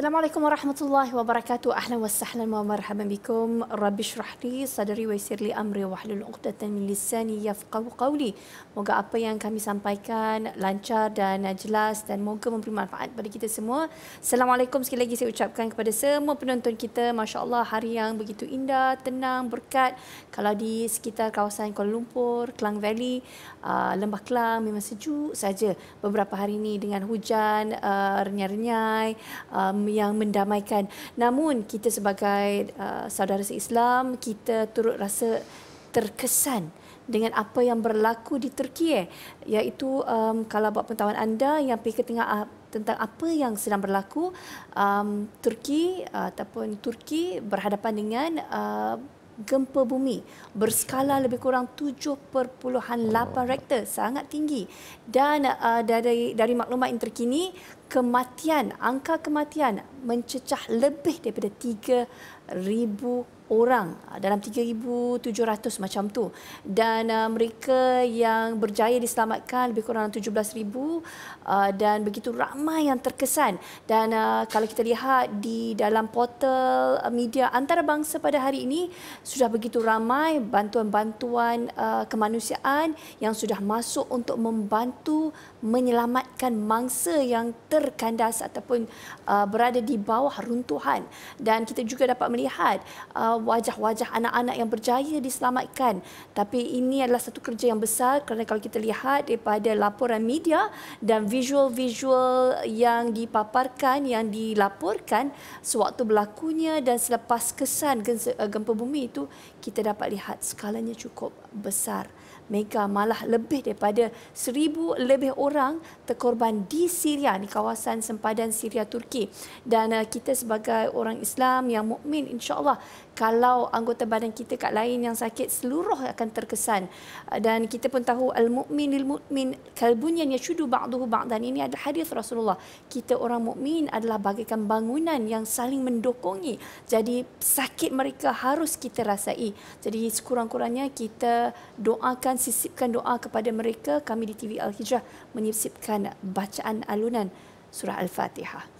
Assalamualaikum warahmatullahi wabarakatuh. Ahlan wa sahlan wa marhaban bikum. Rabbi syrah li wa yisir amri wa hlul uqdatan min lisani yafqahu qawli. Moga apa yang kami sampaikan lancar dan jelas dan moga memberi manfaat bagi kita semua. Assalamualaikum sekali lagi saya ucapkan kepada semua penonton kita. Masya Allah hari yang begitu indah, tenang, berkat. Kalau di sekitar kawasan Kuala Lumpur, Kelang Valley, uh, Lembah Kelang memang sejuk saja. Beberapa hari ini dengan hujan, uh, renyai-renyai, uh, yang mendamaikan. Namun kita sebagai uh, saudara se-Islam, kita turut rasa terkesan dengan apa yang berlaku di Turki eh iaitu um, kalau buat pengetahuan anda yang pergi ke tengah uh, tentang apa yang sedang berlaku um, Turki uh, ataupun Turki berhadapan dengan uh, gempa bumi berskala lebih kurang 7.8 Richter sangat tinggi dan uh, dari dari maklumat yang terkini kematian, angka kematian mencecah lebih daripada 3,000 orang dalam 3,700 macam tu. Dan uh, mereka yang berjaya diselamatkan lebih kurang 17,000 Uh, dan begitu ramai yang terkesan dan uh, kalau kita lihat di dalam portal uh, media antarabangsa pada hari ini sudah begitu ramai bantuan-bantuan uh, kemanusiaan yang sudah masuk untuk membantu menyelamatkan mangsa yang terkandas ataupun uh, berada di bawah runtuhan dan kita juga dapat melihat uh, wajah-wajah anak-anak yang berjaya diselamatkan tapi ini adalah satu kerja yang besar kerana kalau kita lihat daripada laporan media dan video visual-visual yang dipaparkan, yang dilaporkan sewaktu berlakunya dan selepas kesan eh, gempa bumi itu, kita dapat lihat skalanya cukup besar. Mega malah lebih daripada seribu lebih orang terkorban di Syria, di kawasan sempadan Syria-Turki. Dan eh, kita sebagai orang Islam yang mukmin, insya Allah kalau anggota badan kita kat lain yang sakit seluruh akan terkesan dan kita pun tahu al mukmin lil mukmin kalbunya yashudu ba'duhu ba'dan ini adalah hadis Rasulullah kita orang mukmin adalah bagaikan bangunan yang saling mendukungi jadi sakit mereka harus kita rasai jadi sekurang-kurangnya kita doakan sisipkan doa kepada mereka kami di TV Al-Hijrah menyisipkan bacaan alunan surah Al-Fatihah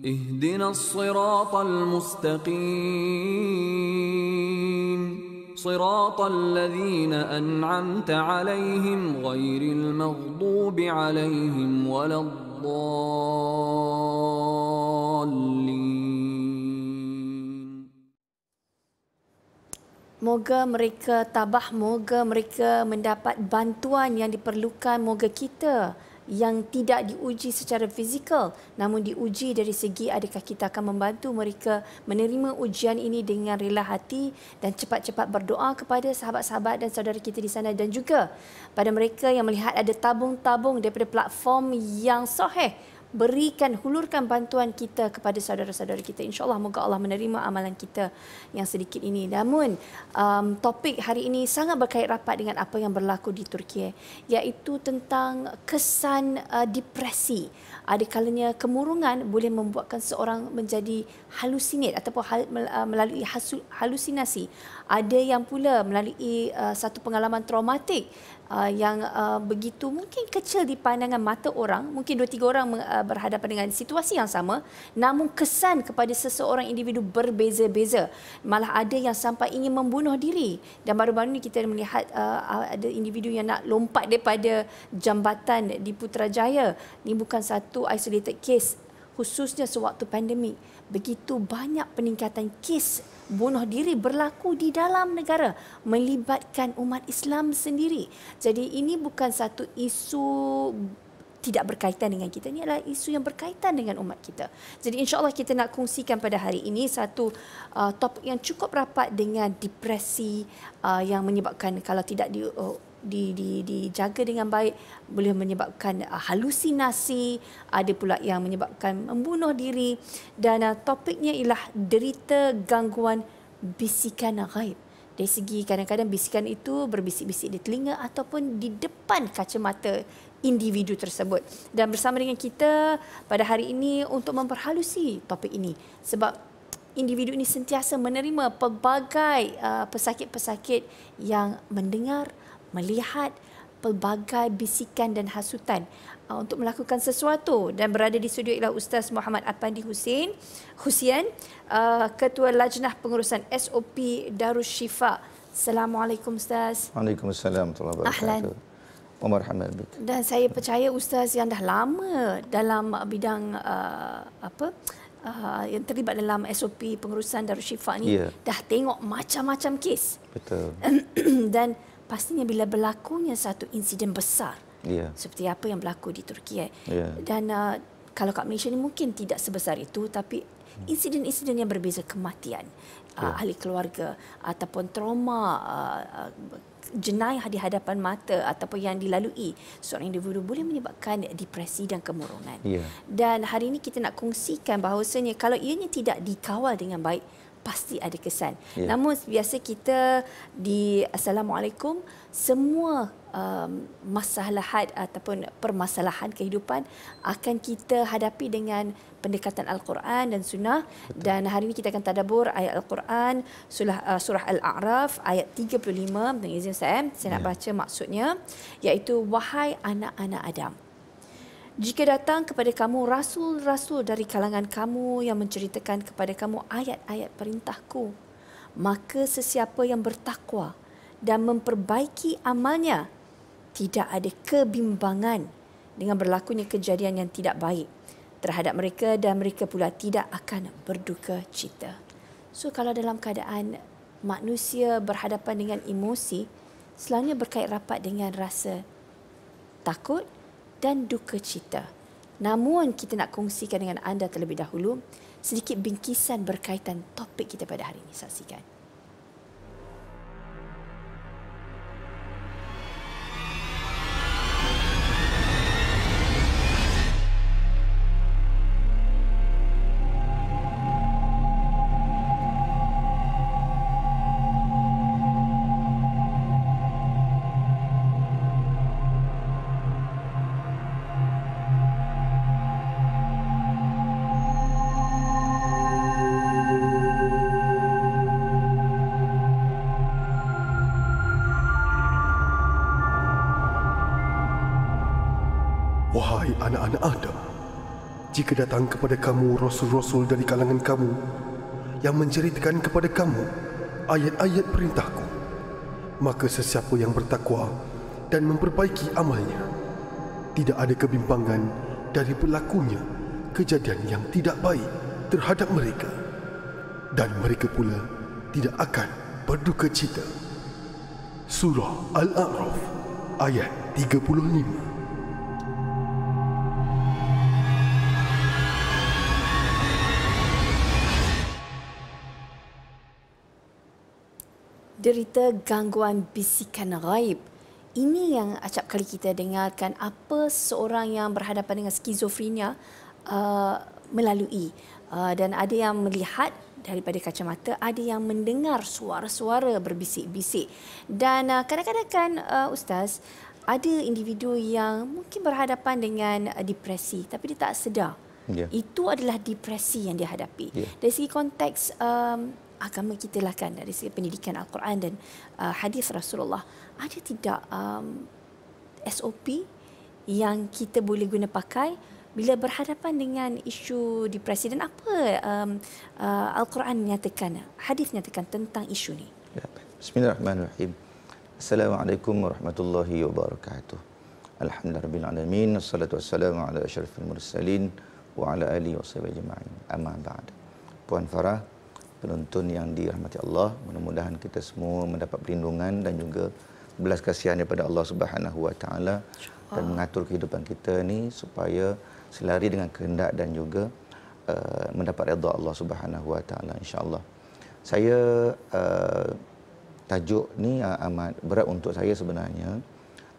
اهدنا الصراط المستقيم صراط الذين أنعمت عليهم غير المغضوب عليهم ولا الضالين Moga mereka tabah, moga mereka mendapat bantuan yang diperlukan, moga kita yang tidak diuji secara fizikal namun diuji dari segi adakah kita akan membantu mereka menerima ujian ini dengan rela hati dan cepat-cepat berdoa kepada sahabat-sahabat dan saudara kita di sana dan juga pada mereka yang melihat ada tabung-tabung daripada platform yang sahih berikan hulurkan bantuan kita kepada saudara-saudara kita insyaallah moga Allah menerima amalan kita yang sedikit ini namun um, topik hari ini sangat berkait rapat dengan apa yang berlaku di Turki iaitu tentang kesan uh, depresi adakalanya kemurungan boleh membuatkan seorang menjadi halusinat ataupun hal, uh, melalui hasu, halusinasi ada yang pula melalui uh, satu pengalaman traumatik uh, yang uh, begitu mungkin kecil di pandangan mata orang, mungkin dua tiga orang uh, berhadapan dengan situasi yang sama, namun kesan kepada seseorang individu berbeza-beza. Malah ada yang sampai ingin membunuh diri. Dan baru-baru ini kita melihat uh, uh, ada individu yang nak lompat daripada jambatan di Putrajaya. Ini bukan satu isolated case, khususnya sewaktu pandemik. Begitu banyak peningkatan kes bunuh diri berlaku di dalam negara melibatkan umat Islam sendiri. Jadi ini bukan satu isu tidak berkaitan dengan kita. Ini adalah isu yang berkaitan dengan umat kita. Jadi insyaAllah kita nak kongsikan pada hari ini satu uh, topik yang cukup rapat dengan depresi uh, yang menyebabkan kalau tidak di... Uh, di di dijaga dengan baik boleh menyebabkan uh, halusinasi ada pula yang menyebabkan membunuh diri dan uh, topiknya ialah derita gangguan bisikan gaib dari segi kadang-kadang bisikan itu berbisik-bisik di telinga ataupun di depan kacamata individu tersebut dan bersama dengan kita pada hari ini untuk memperhalusi topik ini sebab individu ini sentiasa menerima pelbagai uh, pesakit-pesakit yang mendengar melihat pelbagai bisikan dan hasutan uh, untuk melakukan sesuatu dan berada di studio ialah Ustaz Muhammad Apandi Husin Husian uh, Ketua Lajnah Pengurusan SOP Darus Assalamualaikum Ustaz. Waalaikumsalam Ahlan. Ahlan. Dan saya percaya Ustaz yang dah lama dalam bidang uh, apa Uh, yang terlibat dalam SOP pengurusan Darussyifa ni yeah. dah tengok macam-macam kes. Betul. Dan pastinya bila berlakunya satu insiden besar yeah. seperti apa yang berlaku di Turki eh? yeah. dan uh, kalau kat Malaysia ni mungkin tidak sebesar itu tapi insiden-insiden yang berbeza kematian yeah. uh, ya. ahli keluarga ataupun trauma uh, jenayah di hadapan mata ataupun yang dilalui seorang individu boleh menyebabkan depresi dan kemurungan yeah. dan hari ini kita nak kongsikan bahawasanya kalau ianya tidak dikawal dengan baik pasti ada kesan. Yeah. Namun biasa kita di Assalamualaikum semua um, masalah ataupun permasalahan kehidupan akan kita hadapi dengan pendekatan Al-Quran dan Sunnah Betul. dan hari ini kita akan tadabur ayat Al-Quran surah, uh, surah Al-A'raf ayat 35 dengan izin eh? saya saya yeah. nak ya. baca maksudnya iaitu wahai anak-anak Adam. Jika datang kepada kamu rasul-rasul dari kalangan kamu yang menceritakan kepada kamu ayat-ayat perintahku, maka sesiapa yang bertakwa dan memperbaiki amalnya, tidak ada kebimbangan dengan berlakunya kejadian yang tidak baik terhadap mereka dan mereka pula tidak akan berduka cita. So kalau dalam keadaan manusia berhadapan dengan emosi, selalunya berkait rapat dengan rasa takut, dan duka cita. Namun kita nak kongsikan dengan anda terlebih dahulu sedikit bingkisan berkaitan topik kita pada hari ini. Saksikan. anak-anak Adam. Jika datang kepada kamu rasul-rasul dari kalangan kamu yang menceritakan kepada kamu ayat-ayat perintahku, maka sesiapa yang bertakwa dan memperbaiki amalnya, tidak ada kebimbangan dari pelakunya kejadian yang tidak baik terhadap mereka. Dan mereka pula tidak akan berduka cita. Surah Al-A'raf ayat 35 derita gangguan bisikan gaib. Ini yang acap kali kita dengarkan apa seorang yang berhadapan dengan skizofrenia uh, melalui. Uh, dan ada yang melihat daripada kacamata, ada yang mendengar suara-suara berbisik-bisik. Dan uh, kadang-kadang kan uh, Ustaz, ada individu yang mungkin berhadapan dengan uh, depresi tapi dia tak sedar. Yeah. Itu adalah depresi yang dihadapi Yeah. Dari segi konteks... Um, agama kita lah kan dari segi pendidikan Al-Quran dan uh, hadis Rasulullah ada tidak um, SOP yang kita boleh guna pakai bila berhadapan dengan isu di presiden apa um, uh, Al-Quran nyatakan hadis nyatakan tentang isu ni ya, Bismillahirrahmanirrahim Assalamualaikum warahmatullahi wabarakatuh Alhamdulillah rabbil alamin wassalatu wassalamu ala asyrafil mursalin wa ala alihi wasahbihi ajma'in amma ba'd Puan Farah penonton yang dirahmati Allah mudah-mudahan kita semua mendapat perlindungan dan juga belas kasihan daripada Allah Subhanahu Wa Taala dan mengatur kehidupan kita ni supaya selari dengan kehendak dan juga uh, mendapat redha Allah Subhanahu Wa Taala insyaallah saya uh, tajuk ni uh, amat berat untuk saya sebenarnya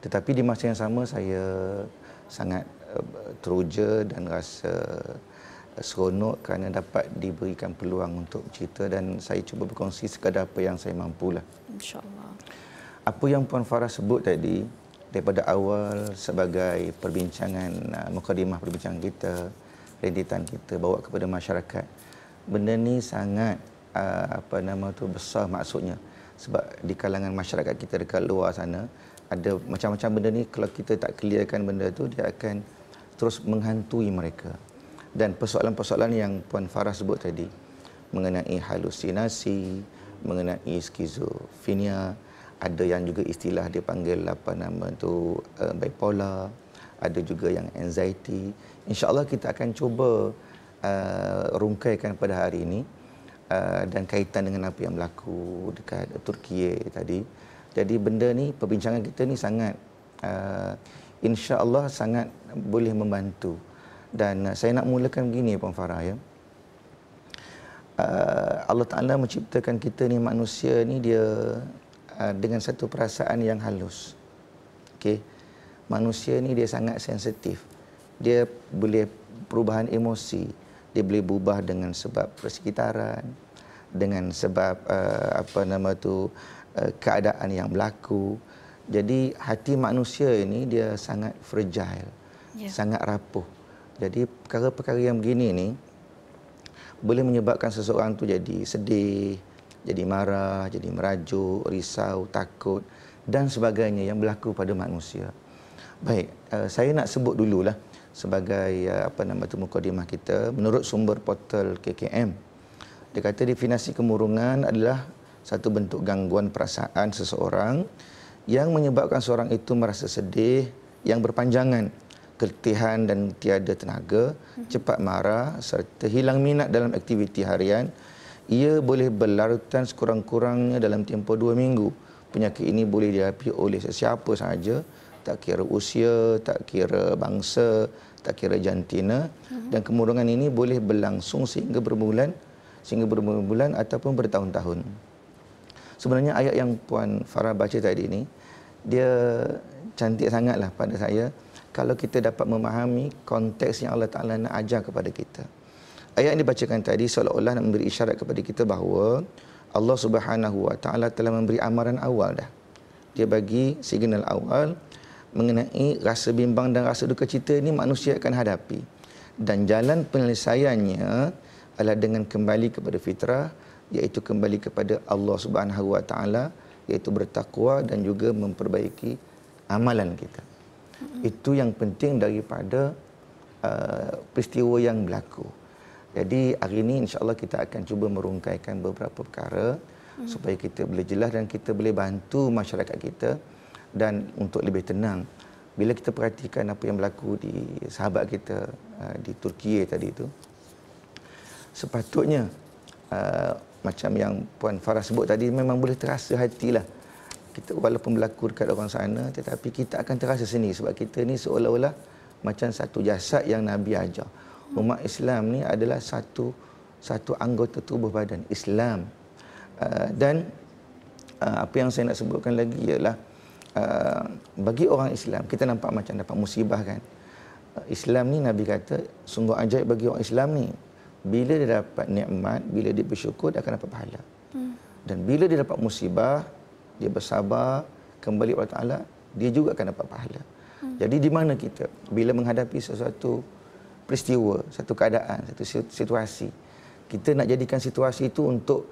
tetapi di masa yang sama saya sangat uh, teruja dan rasa seronok kerana dapat diberikan peluang untuk cerita dan saya cuba berkongsi sekadar apa yang saya mampu lah. InsyaAllah. Apa yang Puan Farah sebut tadi, daripada awal sebagai perbincangan, uh, mukadimah perbincangan kita, renditan kita bawa kepada masyarakat, benda ni sangat uh, apa nama tu besar maksudnya sebab di kalangan masyarakat kita dekat luar sana ada macam-macam benda ni kalau kita tak clearkan benda tu dia akan terus menghantui mereka dan persoalan-persoalan yang Puan Farah sebut tadi mengenai halusinasi, mengenai skizofrenia, ada yang juga istilah dia panggil apa nama tu uh, bipolar, ada juga yang anxiety. Insya-Allah kita akan cuba uh, rungkaikan pada hari ini uh, dan kaitan dengan apa yang berlaku dekat uh, Turki tadi. Jadi benda ni perbincangan kita ni sangat uh, insya-Allah sangat boleh membantu dan uh, saya nak mulakan begini Puan Farah ya. Uh, Allah Ta'ala menciptakan kita ni manusia ni dia uh, dengan satu perasaan yang halus. Okay. Manusia ni dia sangat sensitif. Dia boleh perubahan emosi. Dia boleh berubah dengan sebab persekitaran. Dengan sebab apa nama tu keadaan yang berlaku. Jadi hati manusia ini dia sangat fragile. Yeah. Sangat rapuh. Jadi perkara-perkara yang begini ni boleh menyebabkan seseorang tu jadi sedih, jadi marah, jadi merajuk, risau, takut dan sebagainya yang berlaku pada manusia. Baik, uh, saya nak sebut dululah sebagai uh, apa nama tu mukadimah kita menurut sumber portal KKM. Dia kata definisi kemurungan adalah satu bentuk gangguan perasaan seseorang yang menyebabkan seorang itu merasa sedih yang berpanjangan keletihan dan tiada tenaga, hmm. cepat marah serta hilang minat dalam aktiviti harian, ia boleh berlarutan sekurang-kurangnya dalam tempoh dua minggu. Penyakit ini boleh dihadapi oleh sesiapa sahaja, tak kira usia, tak kira bangsa, tak kira jantina hmm. dan kemurungan ini boleh berlangsung sehingga berbulan sehingga berbulan-bulan ataupun bertahun-tahun. Sebenarnya ayat yang Puan Farah baca tadi ini, dia cantik sangatlah pada saya kalau kita dapat memahami konteks yang Allah Ta'ala nak ajar kepada kita. Ayat ini dibacakan tadi seolah-olah nak memberi isyarat kepada kita bahawa Allah Subhanahu Wa Ta'ala telah memberi amaran awal dah. Dia bagi signal awal mengenai rasa bimbang dan rasa duka cita ini manusia akan hadapi. Dan jalan penyelesaiannya adalah dengan kembali kepada fitrah iaitu kembali kepada Allah Subhanahu Wa Ta'ala iaitu bertakwa dan juga memperbaiki amalan kita. Mm-hmm. Itu yang penting daripada uh, peristiwa yang berlaku. Jadi hari ini insya-Allah kita akan cuba merungkaikan beberapa perkara hmm. supaya kita boleh jelas dan kita boleh bantu masyarakat kita dan untuk lebih tenang. Bila kita perhatikan apa yang berlaku di sahabat kita uh, di Turki tadi itu sepatutnya uh, macam yang puan Farah sebut tadi memang boleh terasa hatilah kita walaupun berlaku dekat orang sana tetapi kita akan terasa seni sebab kita ni seolah-olah macam satu jasad yang Nabi ajar. Umat Islam ni adalah satu satu anggota tubuh badan Islam. Uh, dan uh, apa yang saya nak sebutkan lagi ialah uh, bagi orang Islam kita nampak macam dapat musibah kan. Uh, Islam ni Nabi kata sungguh ajaib bagi orang Islam ni bila dia dapat nikmat, bila dia bersyukur dia akan dapat pahala. Hmm. Dan bila dia dapat musibah, dia bersabar kembali kepada Allah dia juga akan dapat pahala hmm. jadi di mana kita bila menghadapi sesuatu peristiwa satu keadaan satu situasi kita nak jadikan situasi itu untuk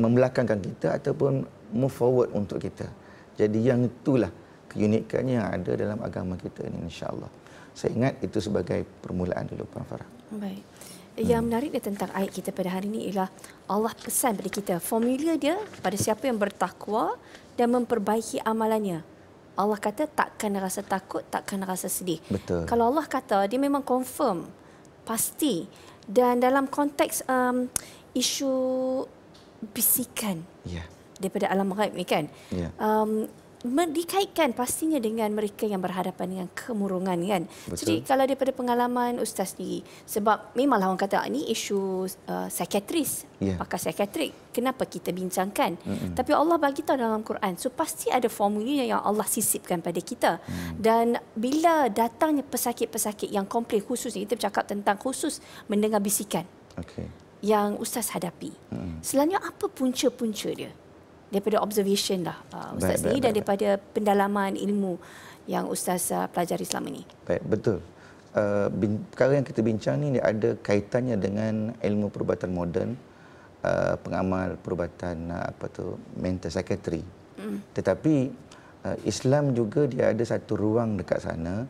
membelakangkan kita ataupun move forward untuk kita jadi yang itulah keunikannya yang ada dalam agama kita ini insyaallah saya ingat itu sebagai permulaan dulu Puan Farah. Baik. Yang hmm. menarik dia tentang ayat kita pada hari ini ialah Allah pesan pada kita formula dia pada siapa yang bertakwa dan memperbaiki amalannya. Allah kata takkan rasa takut, takkan rasa sedih. Betul. Kalau Allah kata dia memang confirm, pasti dan dalam konteks um, isu bisikan yeah. daripada alam gaib ni kan. Yeah. Um, dikaitkan pastinya dengan mereka yang berhadapan dengan kemurungan kan. Betul. Jadi kalau daripada pengalaman ustaz sendiri sebab memanglah orang kata ah, ini isu uh, psikiatris, yeah. pakar psikiatrik. Kenapa kita bincangkan? Mm-mm. Tapi Allah bagi tahu dalam Quran. So pasti ada formulanya yang Allah sisipkan pada kita. Mm. Dan bila datangnya pesakit-pesakit yang komplain khusus kita bercakap tentang khusus mendengar bisikan. Okay. Yang ustaz hadapi. Mm. Selalunya apa punca-punca dia? daripada observation lah uh, ustaz sendiri dan baik. daripada pendalaman ilmu yang ustaz uh, pelajari selama ini. Baik, betul. Uh, bin, perkara yang kita bincang ni dia ada kaitannya dengan ilmu perubatan moden, uh, pengamal perubatan uh, apa tu mental psychiatry. Mm. Tetapi uh, Islam juga dia ada satu ruang dekat sana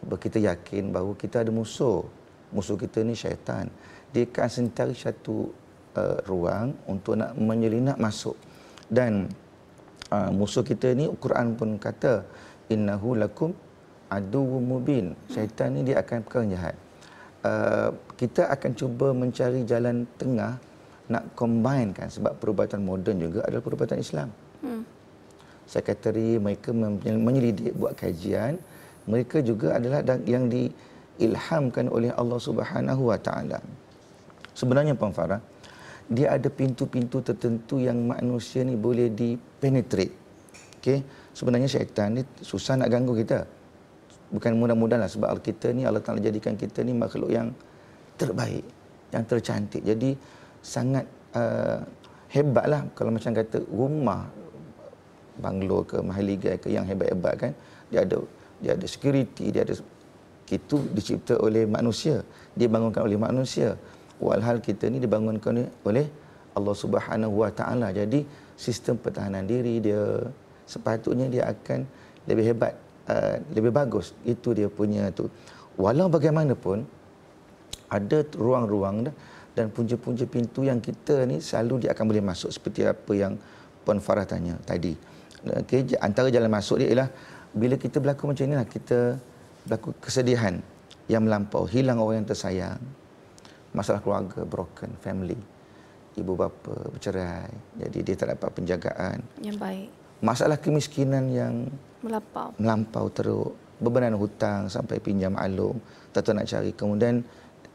kita yakin bahawa kita ada musuh. Musuh kita ni syaitan. Dia akan sentari satu uh, ruang untuk nak menyelinap masuk dan uh, musuh kita ni Quran pun kata innahu lakum aduw mubin syaitan ni dia akan perkara jahat uh, kita akan cuba mencari jalan tengah nak combine kan sebab perubatan moden juga adalah perubatan Islam hmm. sekretari mereka menyelidik buat kajian mereka juga adalah yang diilhamkan oleh Allah Subhanahu Wa Taala sebenarnya Puan Farah, dia ada pintu-pintu tertentu yang manusia ni boleh dipenetrate. Okey. Sebenarnya syaitan ni susah nak ganggu kita. Bukan mudah-mudahan lah sebab kita ni Allah Ta'ala jadikan kita ni makhluk yang terbaik. Yang tercantik. Jadi sangat uh, hebatlah kalau macam kata rumah banglo ke mahaligai ke yang hebat-hebat kan. Dia ada dia ada security, dia ada itu dicipta oleh manusia. Dia bangunkan oleh manusia walhal kita ni dibangunkan oleh Allah Subhanahu Wa Taala. Jadi sistem pertahanan diri dia sepatutnya dia akan lebih hebat, uh, lebih bagus. Itu dia punya tu. Walau bagaimanapun ada ruang-ruang dan punca-punca pintu yang kita ni selalu dia akan boleh masuk seperti apa yang Puan Farah tanya tadi. Okay, antara jalan masuk dia ialah bila kita berlaku macam inilah kita berlaku kesedihan yang melampau, hilang orang yang tersayang, masalah keluarga broken family ibu bapa bercerai jadi dia tak dapat penjagaan yang baik masalah kemiskinan yang melampau melampau teruk bebanan hutang sampai pinjam alum tak tahu nak cari kemudian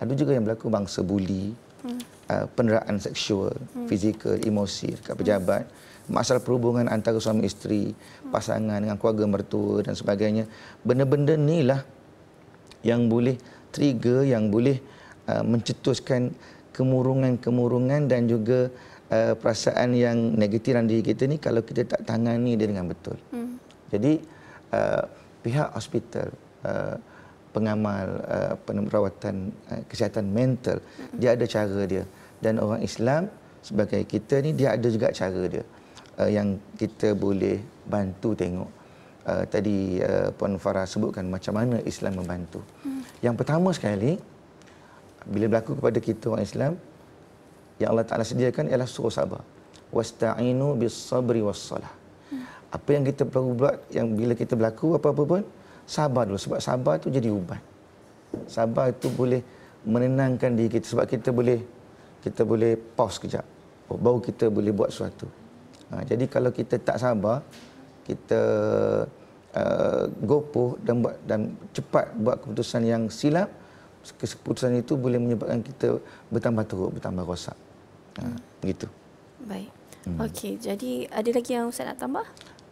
ada juga yang berlaku bangsa buli hmm. uh, penderaan seksual hmm. fizikal emosi dekat pejabat hmm. masalah perhubungan antara suami isteri hmm. pasangan dengan keluarga mertua dan sebagainya benda-benda inilah yang boleh trigger yang boleh Uh, mencetuskan kemurungan-kemurungan dan juga uh, perasaan yang negatif dalam diri kita ni kalau kita tak tangani dia dengan betul. Hmm. Jadi uh, pihak hospital, uh, pengamal, uh, penerawatan uh, kesihatan mental, hmm. dia ada cara dia. Dan orang Islam sebagai kita ni dia ada juga cara dia uh, yang kita boleh bantu tengok. Uh, tadi uh, Puan Farah sebutkan macam mana Islam membantu. Hmm. Yang pertama sekali, bila berlaku kepada kita orang Islam yang Allah Taala sediakan ialah suruh sabar. Wastainu bis sabri was salah. Apa yang kita perlu buat yang bila kita berlaku apa-apa pun sabar dulu sebab sabar tu jadi ubat. Sabar itu boleh menenangkan diri kita sebab kita boleh kita boleh pause kejap. Oh, baru kita boleh buat sesuatu. Ha, jadi kalau kita tak sabar, kita uh, gopoh dan buat dan cepat buat keputusan yang silap, hmm keputusan itu boleh menyebabkan kita bertambah teruk, bertambah rosak. Ha, hmm. Baik. Hmm. Okey, jadi ada lagi yang Ustaz nak tambah?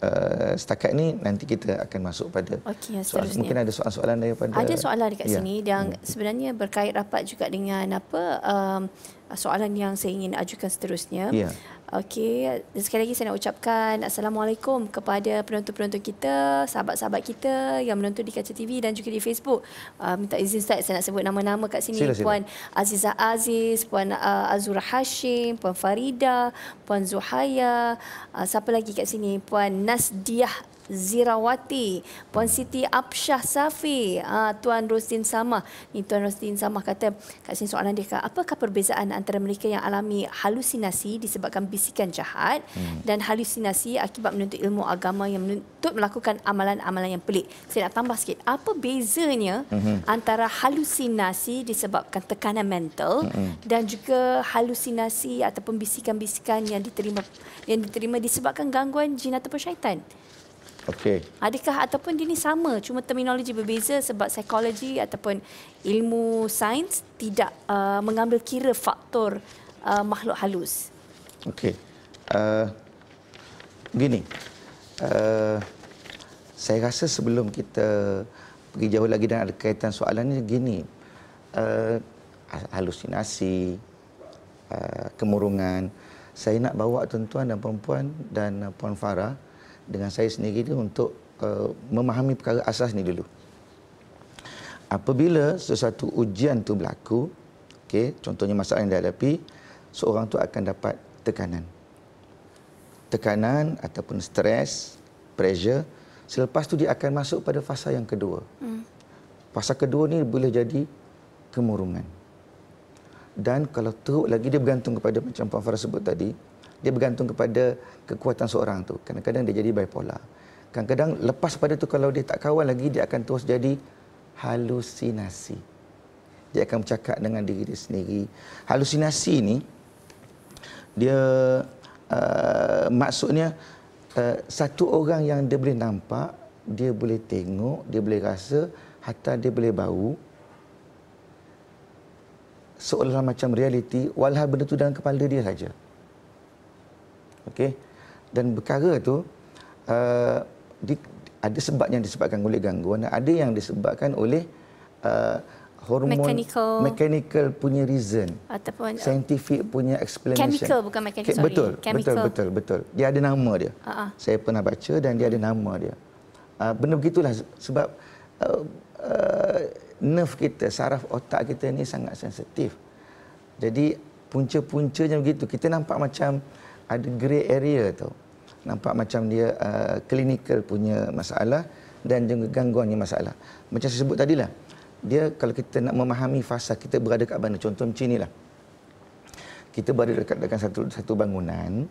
Uh, setakat ni nanti kita akan masuk pada okay, soal, mungkin ada soalan-soalan daripada ada soalan dekat yeah. sini yang yeah. Hmm. sebenarnya berkait rapat juga dengan apa um, soalan yang saya ingin ajukan seterusnya yeah. Okey, sekali lagi saya nak ucapkan Assalamualaikum kepada penonton-penonton kita, sahabat-sahabat kita yang menonton di Kaca TV dan juga di Facebook. Uh, minta izin Ustaz, saya nak sebut nama-nama kat sini. Sila, Puan Aziza Aziz, Puan uh, Azura Hashim, Puan Farida, Puan Zuhaya, uh, ah, siapa lagi kat sini? Puan Nasdiah Zirawati, Puan Siti Absyah Safi, uh, Tuan Rostin sama Ni Tuan Rostin sama kata kat sini soalan dia, apakah perbezaan antara mereka yang alami halusinasi disebabkan bisikan jahat hmm. dan halusinasi akibat menuntut ilmu agama yang menuntut melakukan amalan-amalan yang pelik. Saya nak tambah sikit. Apa bezanya hmm. antara halusinasi disebabkan tekanan mental hmm. dan juga halusinasi ataupun bisikan-bisikan yang diterima yang diterima disebabkan gangguan jin atau syaitan? Okey. Adakah ataupun dia ni sama cuma terminologi berbeza sebab psikologi ataupun ilmu sains tidak uh, mengambil kira faktor uh, makhluk halus. Okey. Uh, gini. Uh, saya rasa sebelum kita pergi jauh lagi dan ada kaitan soalannya gini. Uh, halusinasi, uh, kemurungan. Saya nak bawa tuan-tuan dan perempuan dan puan Farah dengan saya sendiri ini untuk uh, memahami perkara asas ni dulu. Apabila sesuatu ujian tu berlaku, okey, contohnya masalah yang dihadapi, seorang tu akan dapat tekanan. Tekanan ataupun stres, pressure, selepas tu dia akan masuk pada fasa yang kedua. Hmm. Fasa kedua ni boleh jadi kemurungan. Dan kalau teruk lagi dia bergantung kepada macam Puan Farah sebut tadi, dia bergantung kepada kekuatan seorang tu. Kadang-kadang dia jadi bipolar. Kadang-kadang lepas pada tu kalau dia tak kawan lagi dia akan terus jadi halusinasi. Dia akan bercakap dengan diri dia sendiri. Halusinasi ni dia uh, maksudnya uh, satu orang yang dia boleh nampak, dia boleh tengok, dia boleh rasa, hatta dia boleh bau seolah-olah macam realiti walhal benda tu dalam kepala dia saja. Hmm. Okey. Dan perkara tu uh, di, ada sebab yang disebabkan oleh gangguan dan ada yang disebabkan oleh uh, hormon mechanical, mechanical punya reason ataupun uh, scientific punya explanation. Chemical bukan mechanical. Sorry. Betul, chemical. betul, betul, betul. Dia ada nama dia. Uh-uh. Saya pernah baca dan dia ada nama dia. Uh, ah, benar begitulah sebab uh, uh, nerve kita, saraf otak kita ni sangat sensitif. Jadi punca-puncanya begitu. Kita nampak macam ada grey area tu. Nampak macam dia uh, punya masalah dan juga gangguan yang masalah. Macam saya sebut tadilah, dia kalau kita nak memahami fasa kita berada kat mana, contoh macam inilah. Kita berada dekat dengan satu satu bangunan,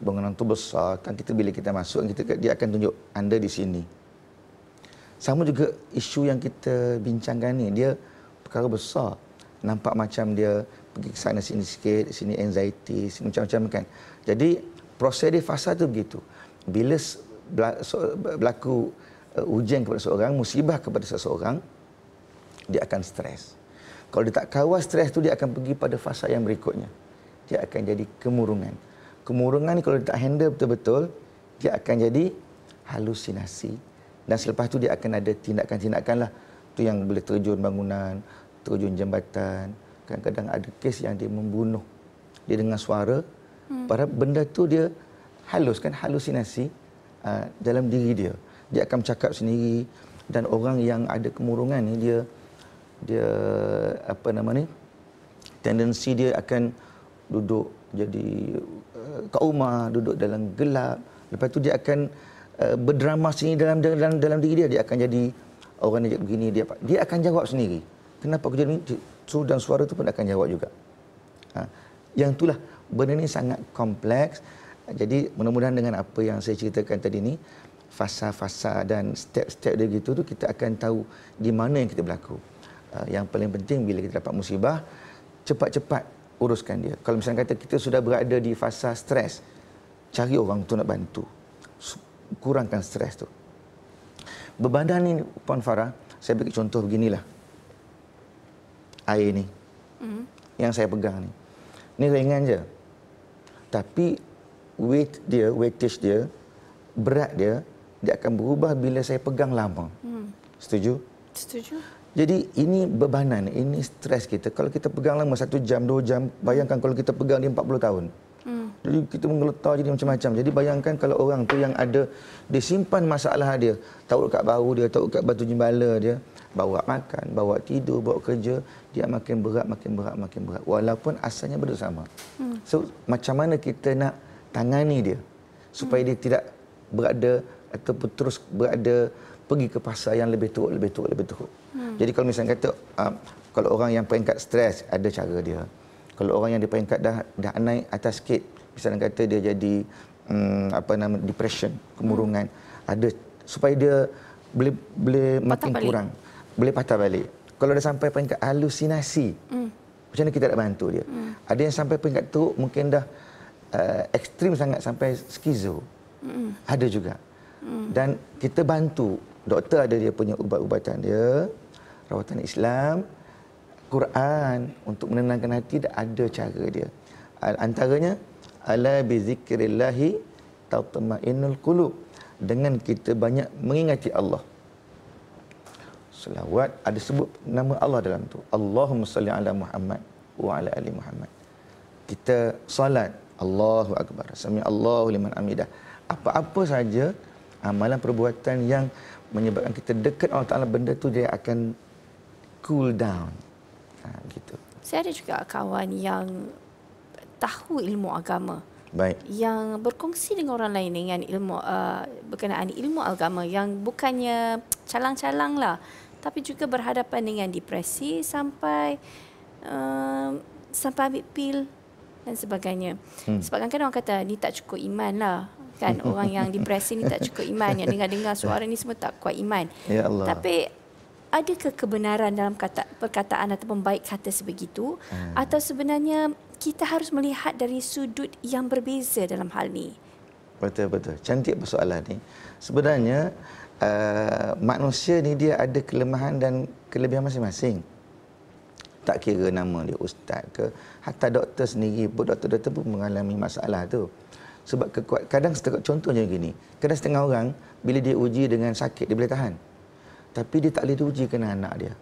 bangunan tu besar, kan kita bila kita masuk, kita dia akan tunjuk anda di sini. Sama juga isu yang kita bincangkan ni, dia perkara besar. Nampak macam dia pergi ke sana sini sikit, sini anxiety, sini macam-macam kan. Jadi prosedur fasa tu begitu. Bila berlaku uh, ujian kepada seseorang, musibah kepada seseorang, dia akan stres. Kalau dia tak kawal stres tu dia akan pergi pada fasa yang berikutnya. Dia akan jadi kemurungan. Kemurungan ni kalau dia tak handle betul-betul, dia akan jadi halusinasi. Dan selepas tu dia akan ada tindakan-tindakan lah. Tu yang boleh terjun bangunan, terjun jambatan, kadang-kadang ada kes yang dia membunuh dia dengan suara hmm. pada benda tu dia halus kan halusinasi uh, dalam diri dia dia akan cakap sendiri dan orang yang ada kemurungan ni dia dia apa nama ni tendensi dia akan duduk jadi uh, kat rumah duduk dalam gelap lepas tu dia akan uh, berdrama sini dalam, dalam dalam diri dia dia akan jadi orang yang begini dia dia akan jawab sendiri kenapa aku jadi suhu dan suara tu pun akan jawab juga. Ha. Yang itulah benda ini sangat kompleks. Jadi mudah-mudahan dengan apa yang saya ceritakan tadi ini fasa-fasa dan step-step dia begitu tu kita akan tahu di mana yang kita berlaku. Ha. Yang paling penting bila kita dapat musibah cepat-cepat uruskan dia. Kalau misalnya kata kita sudah berada di fasa stres, cari orang tu nak bantu. Kurangkan stres tu. Berbadan ini, Puan Farah, saya beri contoh beginilah air ni. Mm. Yang saya pegang ni. Ni ringan je. Tapi weight dia, weightage dia, berat dia, dia akan berubah bila saya pegang lama. Mm. Setuju? Setuju. Jadi ini bebanan, ini stres kita. Kalau kita pegang lama, satu jam, dua jam, bayangkan kalau kita pegang dia 40 tahun. Hmm. Jadi kita menggeletar jadi macam-macam. Jadi bayangkan kalau orang tu yang ada, dia simpan masalah dia. Tahu kat bau dia, tahu kat batu jimbala dia. Bawa makan, bawa tidur, bawa kerja dia makin berat makin berat makin berat walaupun asalnya bersama hmm. so macam mana kita nak tangani dia supaya hmm. dia tidak berada ataupun terus berada pergi ke pasar yang lebih teruk lebih teruk lebih teruk hmm. jadi kalau misalnya kata uh, kalau orang yang peringkat stres ada cara dia kalau orang yang di peringkat dah dah naik atas sikit misalnya kata dia jadi um, apa nama depression kemurungan hmm. ada supaya dia boleh boleh makin kurang boleh patah balik kalau dah sampai peringkat halusinasi mm. macam mana kita nak bantu dia mm. ada yang sampai peringkat teruk mungkin dah uh, ekstrim sangat sampai skizo mm. ada juga mm. dan kita bantu doktor ada dia punya ubat-ubatan dia rawatan Islam Quran untuk menenangkan hati dah ada cara dia antaranya ala bi zikrillah tatma'innul qulub dengan kita banyak mengingati Allah berselawat ada sebut nama Allah dalam tu Allahumma salli ala Muhammad wa ala ali Muhammad kita salat Allahu akbar sami Allahu liman amidah apa-apa saja amalan perbuatan yang menyebabkan kita dekat Allah Taala benda tu dia akan cool down ha, gitu saya ada juga kawan yang tahu ilmu agama baik yang berkongsi dengan orang lain dengan ilmu uh, berkenaan ilmu agama yang bukannya calang-calang lah tapi juga berhadapan dengan depresi sampai uh, sampai ambil pil dan sebagainya. Hmm. Sebab kadang orang kata ni tak cukup iman lah. Kan orang yang depresi ni tak cukup iman. Yang dengar-dengar suara ni semua tak kuat iman. Ya Allah. Tapi ada ke kebenaran dalam kata, perkataan atau baik kata sebegitu? Hmm. Atau sebenarnya kita harus melihat dari sudut yang berbeza dalam hal ni? Betul-betul. Cantik persoalan ni. Sebenarnya uh, manusia ni dia ada kelemahan dan kelebihan masing-masing. Tak kira nama dia ustaz ke, hatta doktor sendiri pun, doktor-doktor pun mengalami masalah tu. Sebab kekuat, kadang setengah, contohnya gini, kadang setengah orang, bila dia uji dengan sakit, dia boleh tahan. Tapi dia tak boleh diuji kena anak dia.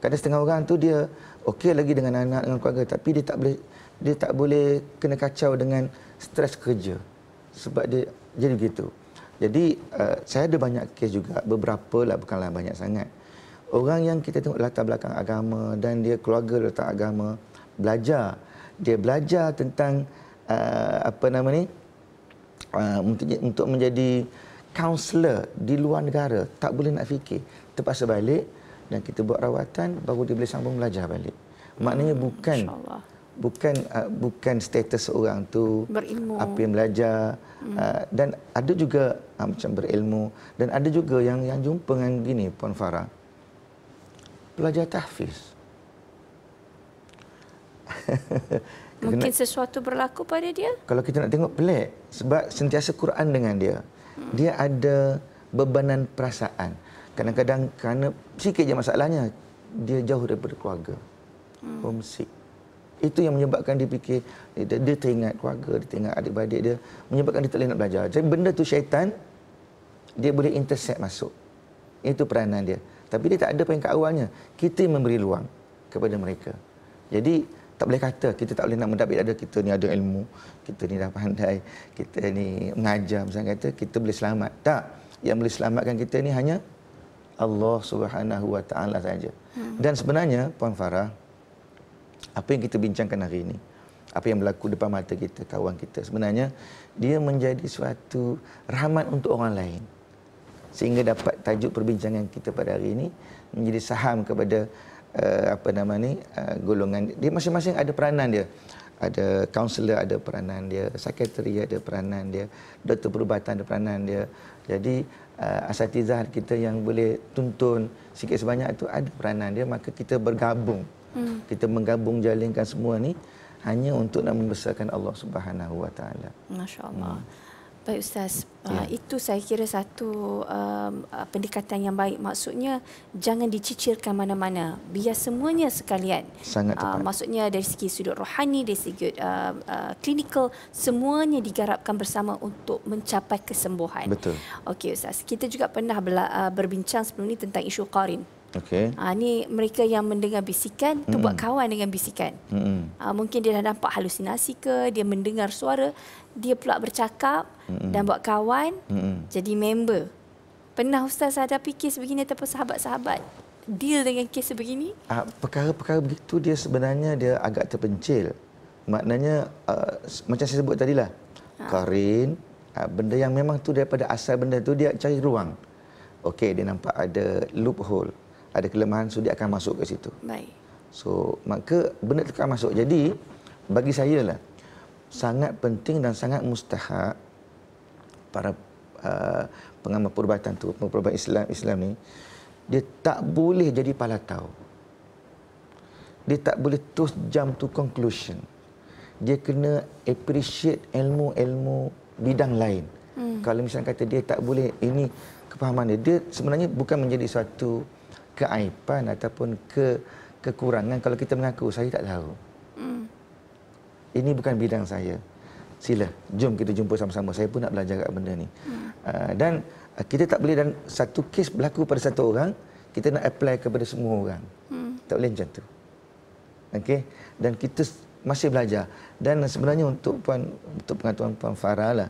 Kadang setengah orang tu dia okey lagi dengan anak dengan keluarga tapi dia tak boleh dia tak boleh kena kacau dengan stres kerja sebab dia jadi begitu. Jadi uh, saya ada banyak kes juga, beberapa lah bukanlah banyak sangat. Orang yang kita tengok latar belakang agama dan dia keluarga latar agama belajar. Dia belajar tentang uh, apa nama ni? Uh, untuk, menjadi kaunselor di luar negara tak boleh nak fikir terpaksa balik dan kita buat rawatan baru dia boleh sambung belajar balik maknanya hmm, bukan bukan uh, bukan status orang tu berilmu apa yang belajar hmm. uh, dan ada juga uh, macam berilmu dan ada juga yang yang jumpa dengan gini puan Farah pelajar tahfiz mungkin kena, sesuatu berlaku pada dia kalau kita nak tengok pelik sebab sentiasa Quran dengan dia hmm. dia ada bebanan perasaan kadang-kadang kerana sikit je masalahnya dia jauh daripada keluarga hmm. homesick itu yang menyebabkan dia fikir dia, dia teringat keluarga, dia teringat adik-beradik dia, menyebabkan dia tak boleh nak belajar. Jadi benda tu syaitan dia boleh intercept masuk. Itu peranan dia. Tapi dia tak ada peringkat awalnya. Kita memberi ruang kepada mereka. Jadi tak boleh kata kita tak boleh nak mendapat ada kita ni ada ilmu, kita ni dah pandai, kita ni mengajar macam kata kita boleh selamat. Tak. Yang boleh selamatkan kita ni hanya Allah Subhanahu Wa Taala saja. Hmm. Dan sebenarnya Puan Farah, apa yang kita bincangkan hari ini apa yang berlaku depan mata kita kawan kita sebenarnya dia menjadi suatu rahmat untuk orang lain sehingga dapat tajuk perbincangan kita pada hari ini menjadi saham kepada uh, apa nama ni uh, golongan dia masing-masing ada peranan dia ada kaunselor ada peranan dia sekretari ada peranan dia doktor perubatan ada peranan dia jadi uh, eh, asatizah kita yang boleh tuntun sikit sebanyak itu ada peranan dia maka kita bergabung Hmm. Kita menggabung jalinkan semua ni hanya untuk nak membesarkan Allah Subhanahu Wa Taala. Masya-Allah. Hmm. Baik ustaz, uh, ya. itu saya kira satu um, uh, pendekatan yang baik. Maksudnya jangan dicicirkan mana-mana. Biar semuanya sekalian. Sangat uh, tepat. Uh, maksudnya dari segi sudut rohani, dari segi uh, uh, klinikal semuanya digarapkan bersama untuk mencapai kesembuhan. Betul. Okey ustaz, kita juga pernah berbincang sebelum ini tentang isu qarin. Okay. Ha, ah, ni mereka yang mendengar bisikan mm-hmm. tu buat kawan dengan bisikan. Mm-hmm. Ha, mungkin dia dah nampak halusinasi ke, dia mendengar suara, dia pula bercakap mm-hmm. dan buat kawan mm-hmm. jadi member. Pernah Ustaz ada fikir sebegini ataupun sahabat-sahabat deal dengan kes sebegini? Uh, perkara-perkara begitu dia sebenarnya dia agak terpencil. Maknanya uh, macam saya sebut tadilah. Ha. Karin, uh, benda yang memang tu daripada asal benda tu dia cari ruang. Okey, dia nampak ada loophole ada kelemahan so dia akan masuk ke situ. Baik. So maka benda tu akan masuk. Jadi bagi saya lah sangat penting dan sangat mustahak para uh, pengamal perubatan tu, pengubat Islam Islam ni dia tak boleh jadi palatau. Dia tak boleh terus jump to conclusion. Dia kena appreciate ilmu-ilmu bidang lain. Hmm. Kalau misalnya kata dia tak boleh ini kepahaman dia, dia sebenarnya bukan menjadi suatu keaiban ataupun ke kekurangan kalau kita mengaku saya tak tahu. Hmm. Ini bukan bidang saya. Sila, jom kita jumpa sama-sama. Saya pun nak belajar kat benda ni. Hmm. Uh, dan uh, kita tak boleh dan satu kes berlaku pada satu orang, kita nak apply kepada semua orang. Hmm. Tak boleh macam tu. Okey. Dan kita masih belajar. Dan sebenarnya untuk puan untuk pengetahuan puan Farah lah.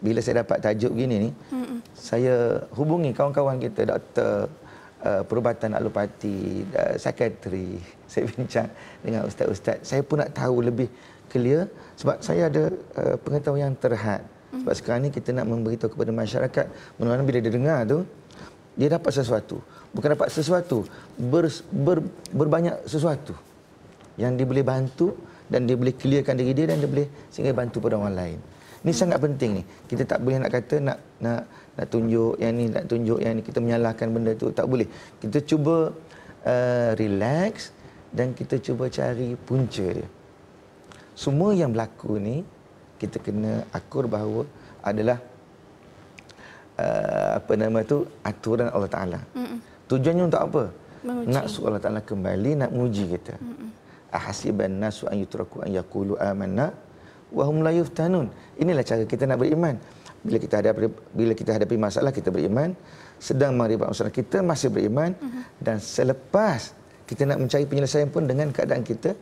Bila saya dapat tajuk gini ni, hmm. saya hubungi kawan-kawan kita, doktor, Eh, perubatan alopati, uh, eh, sekretari. Saya bincang dengan ustaz-ustaz. Saya pun nak tahu lebih clear sebab saya ada uh, pengetahuan yang terhad. Sebab mm-hmm. sekarang ni kita nak memberitahu kepada masyarakat, mana mula bila dia dengar tu, dia dapat sesuatu. Bukan dapat sesuatu, ber, ber, berbanyak sesuatu yang dia boleh bantu dan dia boleh clearkan diri dia dan dia boleh sehingga bantu pada orang lain. Ini sangat penting ni. Kita tak boleh nak kata nak nak nak tunjuk yang ni nak tunjuk yang ni kita menyalahkan benda tu tak boleh kita cuba uh, relax dan kita cuba cari punca dia semua yang berlaku ni kita kena akur bahawa adalah uh, apa nama tu aturan Allah Taala tujuannya untuk apa Menguji. nak suruh Allah Taala kembali nak menguji kita ahasiban nasu an yutraku an yaqulu amanna wa hum la yuftanun inilah cara kita nak beriman bila kita hadapi bila kita hadapi masalah kita beriman sedang menghadapi masalah kita masih beriman mhm. dan selepas kita nak mencari penyelesaian pun dengan keadaan kita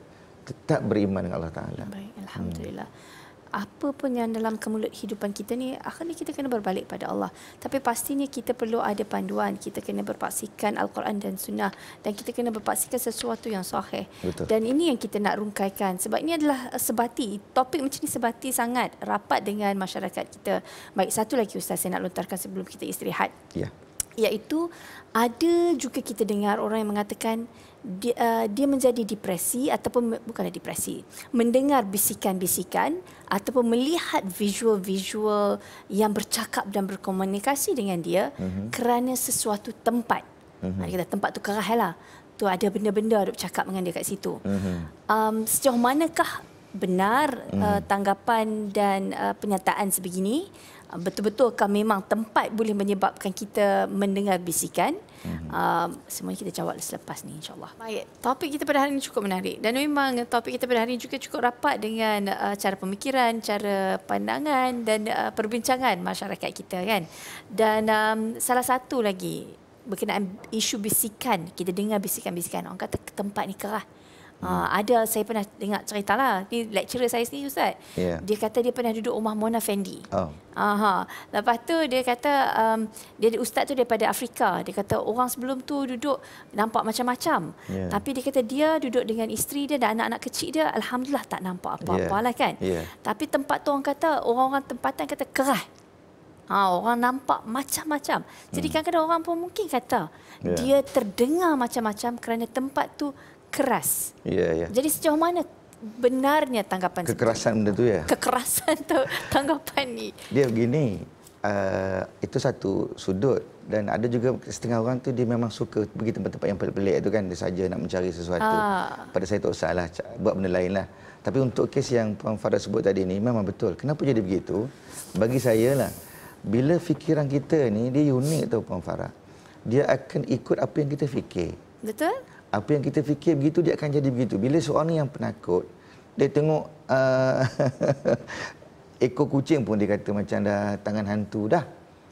tetap beriman dengan Allah taala baik hmm. alhamdulillah hmm apa pun yang dalam kemulut hidupan kita ni akhirnya kita kena berbalik pada Allah tapi pastinya kita perlu ada panduan kita kena berpaksikan Al-Quran dan Sunnah dan kita kena berpaksikan sesuatu yang sahih Betul. dan ini yang kita nak rungkaikan sebab ini adalah eh, sebati topik macam ni sebati sangat rapat dengan masyarakat kita baik satu lagi Ustaz saya nak lontarkan sebelum kita istirahat ya. iaitu ada juga kita dengar orang yang mengatakan dia, uh, dia menjadi depresi ataupun bukanlah depresi mendengar bisikan-bisikan ataupun melihat visual-visual yang bercakap dan berkomunikasi dengan dia mm-hmm. kerana sesuatu tempat mm-hmm. kata tempat tu kerahlah tu ada benda-benda ada bercakap dengan dia kat situ mm-hmm. um, sejauh manakah benar mm-hmm. uh, tanggapan dan uh, penyataan sebegini Ah, betul betul kan memang tempat boleh menyebabkan kita mendengar bisikan? Mm-hmm. Uh, ah, semuanya kita jawab selepas ni insyaAllah. Baik, topik kita pada hari ini cukup menarik dan memang topik kita pada hari ini juga cukup rapat dengan uh, cara pemikiran, cara pandangan dan uh, perbincangan masyarakat kita kan. Dan um, salah satu lagi berkenaan isu bisikan, kita dengar bisikan-bisikan, orang kata tempat ni kerah. Ha, ada saya pernah dengar cerita lah. Di lecturer saya sendiri Ustaz. Yeah. Dia kata dia pernah duduk rumah Mona Fendi. Oh. Aha. Lepas tu dia kata um, dia Ustaz tu daripada Afrika. Dia kata orang sebelum tu duduk nampak macam-macam. Yeah. Tapi dia kata dia duduk dengan isteri dia dan anak-anak kecil dia. Alhamdulillah tak nampak apa-apa yeah. lah ya. kan. Yeah. Tapi tempat tu orang kata orang-orang tempatan kata kerah. Ha, orang nampak macam-macam. Jadi hmm. kadang-kadang orang pun mungkin kata yeah. dia terdengar macam-macam kerana tempat tu keras. Ya, ya. Jadi sejauh mana benarnya tanggapan kekerasan benda itu ya? Kekerasan tu tanggapan ni. Dia begini, uh, itu satu sudut dan ada juga setengah orang tu dia memang suka pergi tempat-tempat yang pelik-pelik itu kan dia saja nak mencari sesuatu. Ha. Pada saya tak usahlah buat benda lah Tapi untuk kes yang Puan Farah sebut tadi ni memang betul. Kenapa jadi begitu? Bagi saya lah. Bila fikiran kita ni dia unik tau Puan Farah. Dia akan ikut apa yang kita fikir. Betul? apa yang kita fikir begitu dia akan jadi begitu bila seorang ni yang penakut dia tengok uh, ekor kucing pun dia kata macam dah tangan hantu dah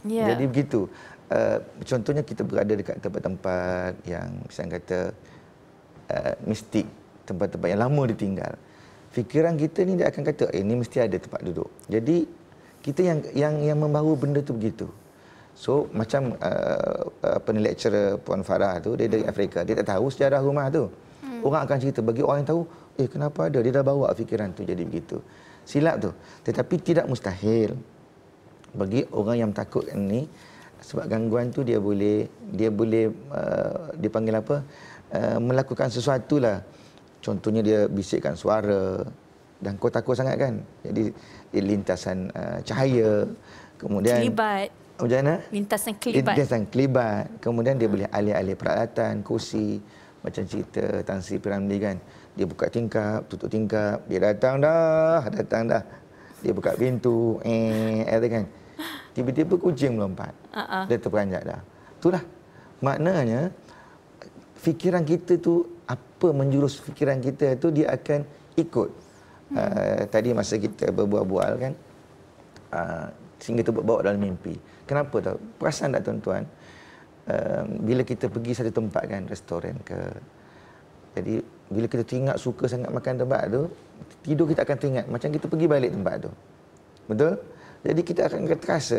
yeah. jadi begitu uh, contohnya kita berada dekat tempat-tempat yang misalnya kata uh, mistik tempat-tempat yang lama ditinggal fikiran kita ni dia akan kata eh ni mesti ada tempat duduk jadi kita yang yang yang membawa benda tu begitu So macam uh, apa Puan Farah tu dia dari Afrika dia tak tahu sejarah rumah tu. Hmm. Orang akan cerita bagi orang yang tahu, eh kenapa ada dia dah bawa fikiran tu jadi begitu. Silap tu. Tetapi tidak mustahil bagi orang yang takut ni sebab gangguan tu dia boleh dia boleh uh, dipanggil apa? Uh, melakukan sesuatu lah. Contohnya dia bisikkan suara dan kau takut sangat kan. Jadi lintasan uh, cahaya kemudian macam mana? Lintasan kelibat. Lintasan kelibat. Kemudian dia boleh alih-alih peralatan, kursi. Macam cerita Tan Sri Piramli kan. Dia buka tingkap, tutup tingkap. Dia datang dah, datang dah. Dia buka pintu. Eh, ada eh, kan? Tiba-tiba kucing melompat. Uh-uh. Dia terperanjat dah. Itulah. Maknanya, fikiran kita tu apa menjurus fikiran kita tu dia akan ikut. Hmm. Uh, tadi masa kita berbual-bual kan, uh, sehingga terbawa dalam mimpi. Kenapa tau? Perasan tak tuan-tuan? Uh, bila kita pergi satu tempat kan, restoran ke. Jadi bila kita teringat suka sangat makan tempat tu, tidur kita akan teringat macam kita pergi balik tempat tu. Betul? Jadi kita akan terasa.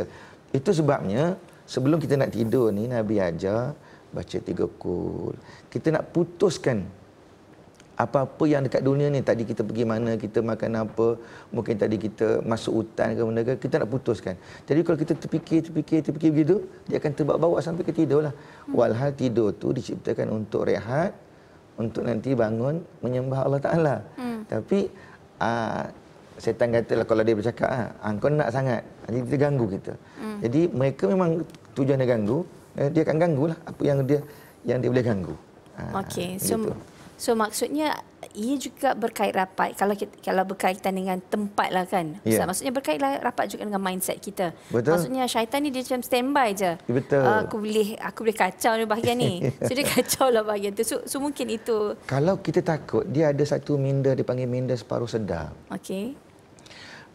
Itu sebabnya sebelum kita nak tidur ni Nabi ajar baca tiga kul. Kita nak putuskan apa-apa yang dekat dunia ni tadi kita pergi mana kita makan apa mungkin tadi kita masuk hutan ke mana ke kita nak putuskan jadi kalau kita terfikir terfikir terfikir begitu dia akan terbawa-bawa sampai ke tidurlah walhal tidur tu diciptakan untuk rehat untuk nanti bangun menyembah Allah Taala hmm. tapi aa, ah, setan katalah kalau dia bercakap ah engkau ah, nak sangat jadi ah, dia ganggu kita hmm. jadi mereka memang tujuan dia ganggu eh, dia akan ganggulah apa yang dia yang dia boleh ganggu okey so So maksudnya ia juga berkait rapat kalau kita, kalau berkaitan dengan tempat lah kan. Yeah. So, maksudnya berkait lah, rapat juga dengan mindset kita. Betul. Maksudnya syaitan ni dia macam standby je. Betul. Uh, aku boleh aku boleh kacau ni bahagian ni. so dia kacau lah bahagian tu. So, so mungkin itu. Kalau kita takut dia ada satu minda dipanggil minda separuh sedar. Okey.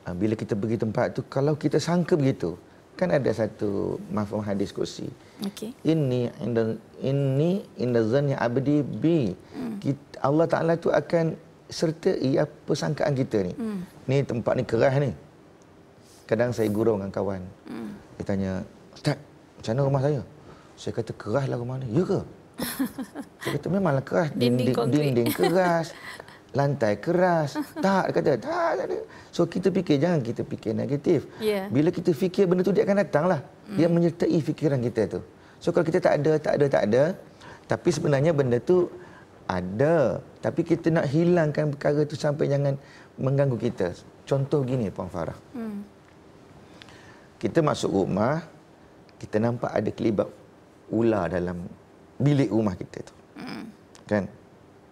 Uh, bila kita pergi tempat tu kalau kita sangka begitu kan ada satu mafhum hadis kursi. Okay. Inni inda inni inda zanni abdi bi. Hmm. Allah Taala tu akan serta ia persangkaan kita ni. Hmm. Ni tempat ni kerah ni. Kadang saya gurau dengan kawan. Hmm. Dia tanya, "Ustaz, macam mana rumah saya?" Saya kata, "Kerahlah rumah ni." "Ya ke?" saya kata, "Memanglah kerah, dinding, dinding, dinding keras." lantai keras. tak, dia kata. Tak, tak ada. So, kita fikir, jangan kita fikir negatif. Yeah. Bila kita fikir benda tu dia akan datang lah. Mm. Dia menyertai fikiran kita tu. So, kalau kita tak ada, tak ada, tak ada. Tapi sebenarnya benda tu ada. Tapi kita nak hilangkan perkara tu sampai jangan mengganggu kita. Contoh gini, Puan Farah. Mm. Kita masuk rumah, kita nampak ada kelibat ular dalam bilik rumah kita tu. Mm. Kan?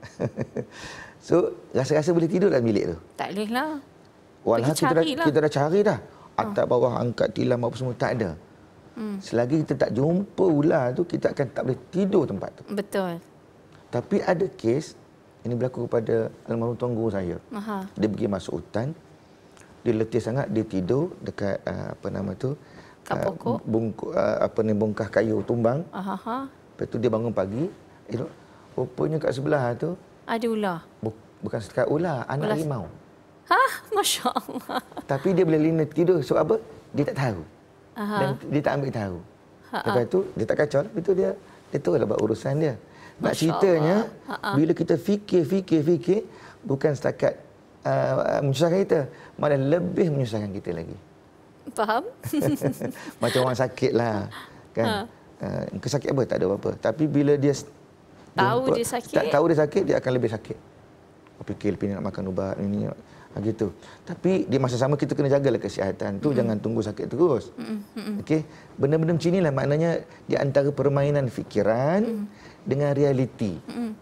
So rasa-rasa boleh tidur dalam bilik tu? Tak boleh lah. Walhal kita, dah, kita dah cari dah. Ah. Atap bawah, angkat tilam apa semua tak ada. Hmm. Selagi kita tak jumpa ular tu, kita akan tak boleh tidur tempat tu. Betul. Tapi ada kes, ini berlaku kepada almarhum tuan guru saya. Aha. Dia pergi masuk hutan, dia letih sangat, dia tidur dekat ah, apa nama tu, Kat ah, pokok. Bungku, apa ni, bongkah kayu tumbang. Aha. Lepas tu dia bangun pagi, rupanya kat sebelah tu, ada ular. Bukan sekat ular, anak ular. limau. Hah? Masya Allah. Tapi dia boleh lena tidur sebab apa? Dia tak tahu. Aha. Dan dia tak ambil tahu. Ha-ha. Lepas tu dia tak kacau lah. Betul dia, dia tahu lah buat urusan dia. Masya Nak ceritanya, Ha-ha. bila kita fikir, fikir, fikir, bukan setakat uh, uh menyusahkan kita. Malah lebih menyusahkan kita lagi. Faham? Macam orang sakit lah. Kan? Ha. Uh, kesakit apa? Tak ada apa-apa. Tapi bila dia tahu dia sakit. Tak tahu dia sakit, dia akan lebih sakit. Oh, fikir lebih nak makan ubat, ini, ini. Ah, Tapi di masa sama kita kena jagalah kesihatan tu. Mm. Jangan tunggu sakit terus. Okey. Benar-benar macam inilah maknanya di antara permainan fikiran mm. dengan realiti. Mm.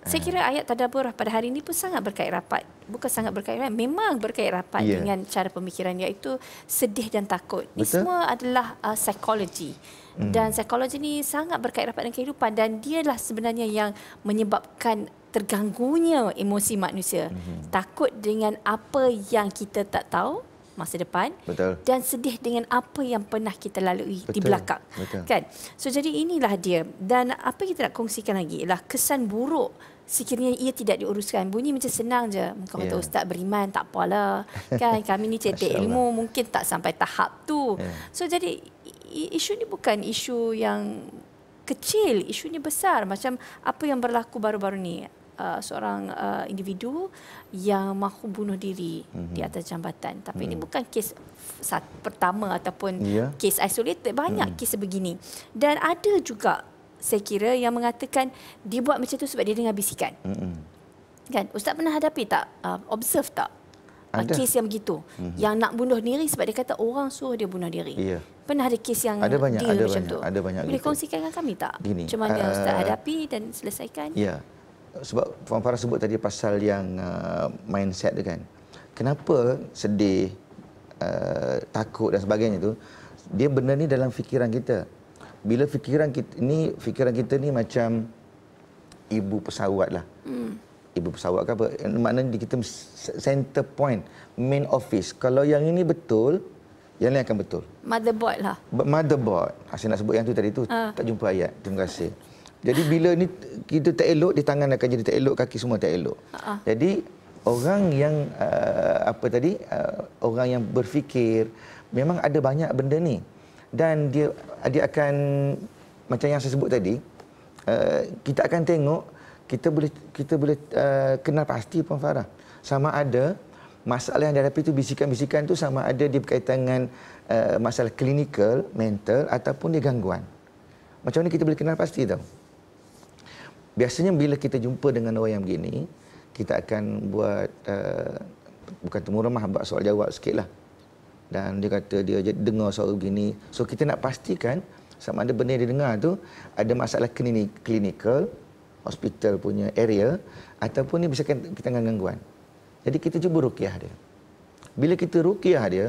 Saya kira ayat tadabur pada hari ini pun sangat berkait rapat. Bukan sangat berkait rapat. Memang berkait rapat yeah. dengan cara pemikiran iaitu sedih dan takut. Ini semua adalah uh, psikologi. Hmm. dan psikologi ni sangat berkait rapat dengan kehidupan dan dialah sebenarnya yang menyebabkan terganggunya emosi manusia mm-hmm. takut dengan apa yang kita tak tahu masa depan Betul. dan sedih dengan apa yang pernah kita lalui Betul. di belakang Betul. kan so jadi inilah dia dan apa kita nak kongsikan lagi ialah kesan buruk sekiranya ia tidak diuruskan bunyi macam senang je muka yeah. ustaz beriman tak apalah kan kami ni cetek ilmu mungkin tak sampai tahap tu yeah. so jadi isu ni bukan isu yang kecil, isu ni besar. Macam apa yang berlaku baru-baru ni. Uh, seorang uh, individu yang mahu bunuh diri mm-hmm. di mhm. atas jambatan. Tapi mm-hmm. ini mhm. bukan kes pertama ataupun yeah. kes isolated. Banyak mm-hmm. kes begini. Dan ada juga saya kira yang mengatakan dia buat macam tu sebab dia dengar bisikan. Mm-hmm. Kan? Ustaz pernah hadapi tak? Uh, observe tak? ada. kes yang begitu mm-hmm. yang nak bunuh diri sebab dia kata orang suruh dia bunuh diri. Ya. Pernah ada kes yang ada banyak, deal ada macam banyak, tu. Ada banyak. Boleh gitu. kongsikan dengan kami tak? Gini, macam mana uh, ustaz hadapi dan selesaikan? Ya. Sebab Puan Farah sebut tadi pasal yang uh, mindset dia kan. Kenapa sedih, uh, takut dan sebagainya tu? Dia benar ni dalam fikiran kita. Bila fikiran kita ni fikiran kita ni macam ibu pesawat lah. Hmm ibu pesawat ke apa eh, maknanya kita center point main office kalau yang ini betul yang lain akan betul motherboard lah motherboard ah, saya nak sebut yang tu tadi tu uh. tak jumpa ayat terima kasih jadi bila ni kita tak elok di tangan akan jadi tak elok kaki semua tak elok uh-uh. Ah. jadi orang yang uh, apa tadi uh, orang yang berfikir memang ada banyak benda ni dan dia dia akan macam yang saya sebut tadi uh, kita akan tengok kita boleh kita boleh uh, kenal pasti Puan Farah. Sama ada masalah yang dihadapi itu bisikan-bisikan itu sama ada dia berkaitan dengan uh, masalah klinikal, mental ataupun dia gangguan. Macam ni kita boleh kenal pasti tau? Biasanya bila kita jumpa dengan orang yang begini, kita akan buat uh, bukan temu remah buat soal jawab sikitlah. Dan dia kata dia dengar suara begini. So kita nak pastikan sama ada benda yang dia dengar tu ada masalah klinik, klinikal, hospital punya area ataupun ni bisa kan kita dengan gangguan. Jadi kita cuba rukiah dia. Bila kita rukiah dia,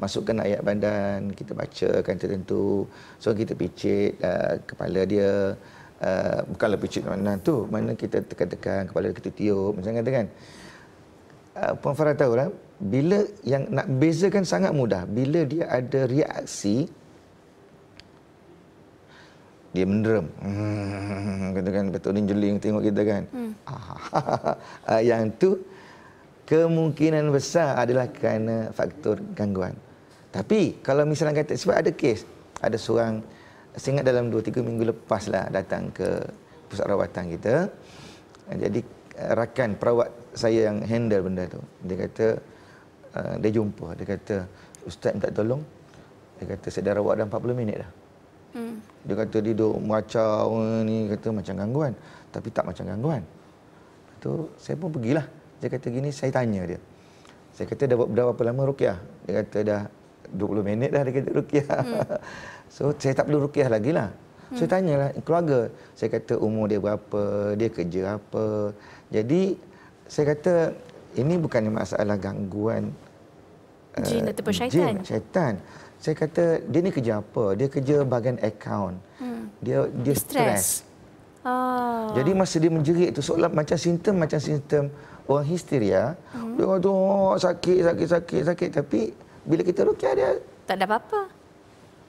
masukkan ayat bandan, kita baca kan tertentu, so kita picit uh, kepala dia, uh, bukanlah picit mana tu, mana kita tekan-tekan kepala kita tiup, macam kata kan. Uh, Puan Farah tahu lah, bila yang nak bezakan sangat mudah, bila dia ada reaksi, dia menderem. Hmm, gitu kan betul ni jeling tengok kita kan. Hmm. Ah, yang tu kemungkinan besar adalah kerana faktor gangguan. Tapi kalau misalnya kata sebab ada kes, ada seorang saya dalam 2 3 minggu lepas lah datang ke pusat rawatan kita. Jadi eh, rakan perawat saya yang handle benda tu. Dia kata eh, dia jumpa, dia kata ustaz minta tolong. Dia kata saya dah rawat dah 40 minit dah. Hmm dia kata dia duduk meracau ni kata macam gangguan tapi tak macam gangguan tu saya pun pergilah dia kata gini saya tanya dia saya kata dah berapa lama rukiah dia kata dah 20 minit dah dia kata rukiah hmm. so saya tak perlu rukiah lagi lah hmm. saya lah. keluarga saya kata umur dia berapa dia kerja apa jadi saya kata ini bukan masalah gangguan jin eh, ataupun syaitan. Jin, syaitan saya kata dia ni kerja apa dia kerja bahagian account hmm. dia dia stress, stress. Oh. jadi masa dia menjerit tu soalan macam sintem, macam sintem orang histeria hmm. dia kata oh, sakit sakit sakit sakit tapi bila kita rukia dia tak ada apa-apa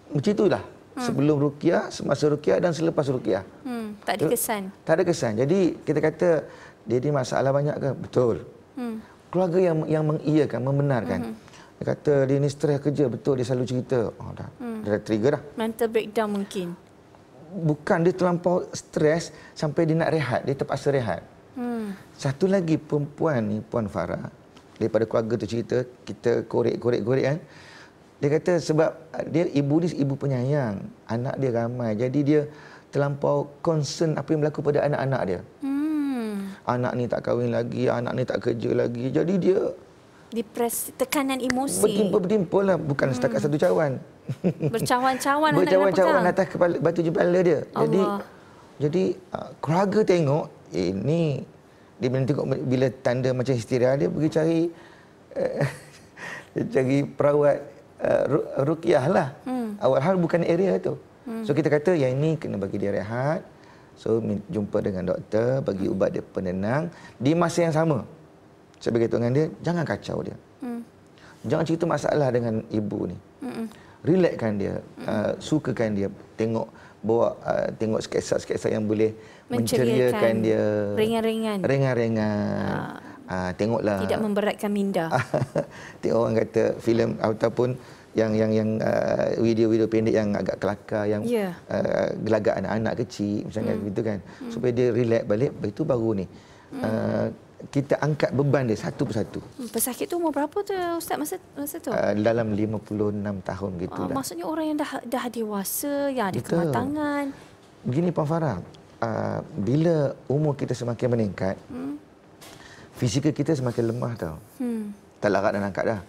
macam itulah hmm. sebelum rukia semasa rukia dan selepas rukia hmm. tak ada kesan tak ada kesan jadi kita kata dia ni masalah banyak ke betul hmm. keluarga yang yang mengiyakan membenarkan hmm. Dia kata dia ni stres kerja betul dia selalu cerita. Oh dah. Hmm. Dah trigger dah. Mental breakdown mungkin. Bukan dia terlampau stres sampai dia nak rehat, dia terpaksa rehat. Hmm. Satu lagi perempuan ni puan Farah daripada keluarga tu cerita kita korek-korek-korek kan. Dia kata sebab ah, dia ibu ni ibu penyayang, anak dia ramai. Jadi dia terlampau concern apa yang berlaku pada anak-anak dia. Hmm. Anak ni tak kahwin lagi, anak ni tak kerja lagi. Jadi dia depres tekanan emosi. Bertimpa bertimpa lah bukan hmm. setakat satu cawan. Bercawan-cawan Bercawan-cawan cawan atas kepala, batu jepala dia. Allah. Jadi jadi uh, keluarga tengok ini eh, dia bila tengok bila tanda macam histeria dia pergi cari uh, cari perawat uh, rukiah lah. Hmm. Awal hal bukan area tu. Hmm. So kita kata yang ini kena bagi dia rehat. So jumpa dengan doktor bagi hmm. ubat dia penenang di masa yang sama. Saya beritahu dengan dia, jangan kacau dia. Hmm. Jangan cerita masalah dengan ibu ni. Hmm. Relaxkan dia, hmm. uh, sukakan dia, tengok bawa uh, tengok sketsa-sketsa yang boleh menceriakan dia. Ringan-ringan. Ringan-ringan. Ha. Uh, tengoklah. Tidak memberatkan minda. tengok orang kata filem ataupun yang yang yang uh, video-video pendek yang agak kelakar yang yeah. uh, gelagak anak-anak kecil macam hmm. gitu kan. Hmm. Supaya dia relax balik, itu baru ni. Hmm. Uh, kita angkat beban dia satu persatu. Hmm, pesakit tu umur berapa tu ustaz masa masa tu? Uh, dalam 56 tahun gitu uh, Maksudnya orang yang dah dah dewasa yang ada Betul. kematangan. Begini Pak Farah, uh, bila umur kita semakin meningkat, hmm. fizikal kita semakin lemah tau. Hmm. Tak larat dan angkat dah.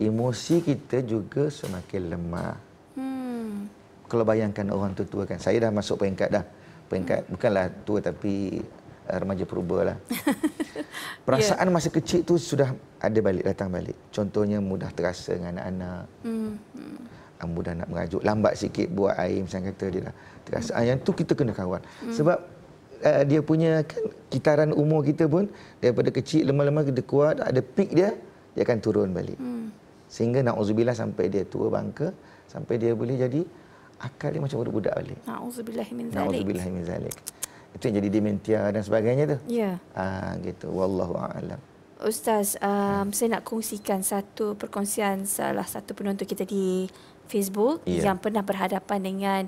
Emosi kita juga semakin lemah. Hmm. Kalau bayangkan orang tua tua kan, saya dah masuk peringkat dah. Peringkat hmm. bukanlah tua tapi Eh, remaja purba lah. Perasaan yeah. masa kecil tu sudah ada balik, datang balik. Contohnya mudah terasa dengan anak-anak. Mm. Mm. Ah, mudah nak merajuk. Lambat sikit buat air macam kata dia lah. Terasa. Mm. Yang tu kita kena kawal. Mm. Sebab uh, dia punya kan, kitaran umur kita pun daripada kecil lemah-lemah kita kuat ada peak dia dia akan turun balik. Mm. Sehingga na'udzubillah sampai dia tua bangka sampai dia boleh jadi akal dia macam budak-budak balik. Na'udzubillah min zalik. Na'udzubillah zalik itu jadi dementia dan sebagainya tu. Ya. Ah, Ha, gitu. Wallahu a'lam. Ustaz, um, ha. saya nak kongsikan satu perkongsian salah satu penonton kita di Facebook yeah. yang pernah berhadapan dengan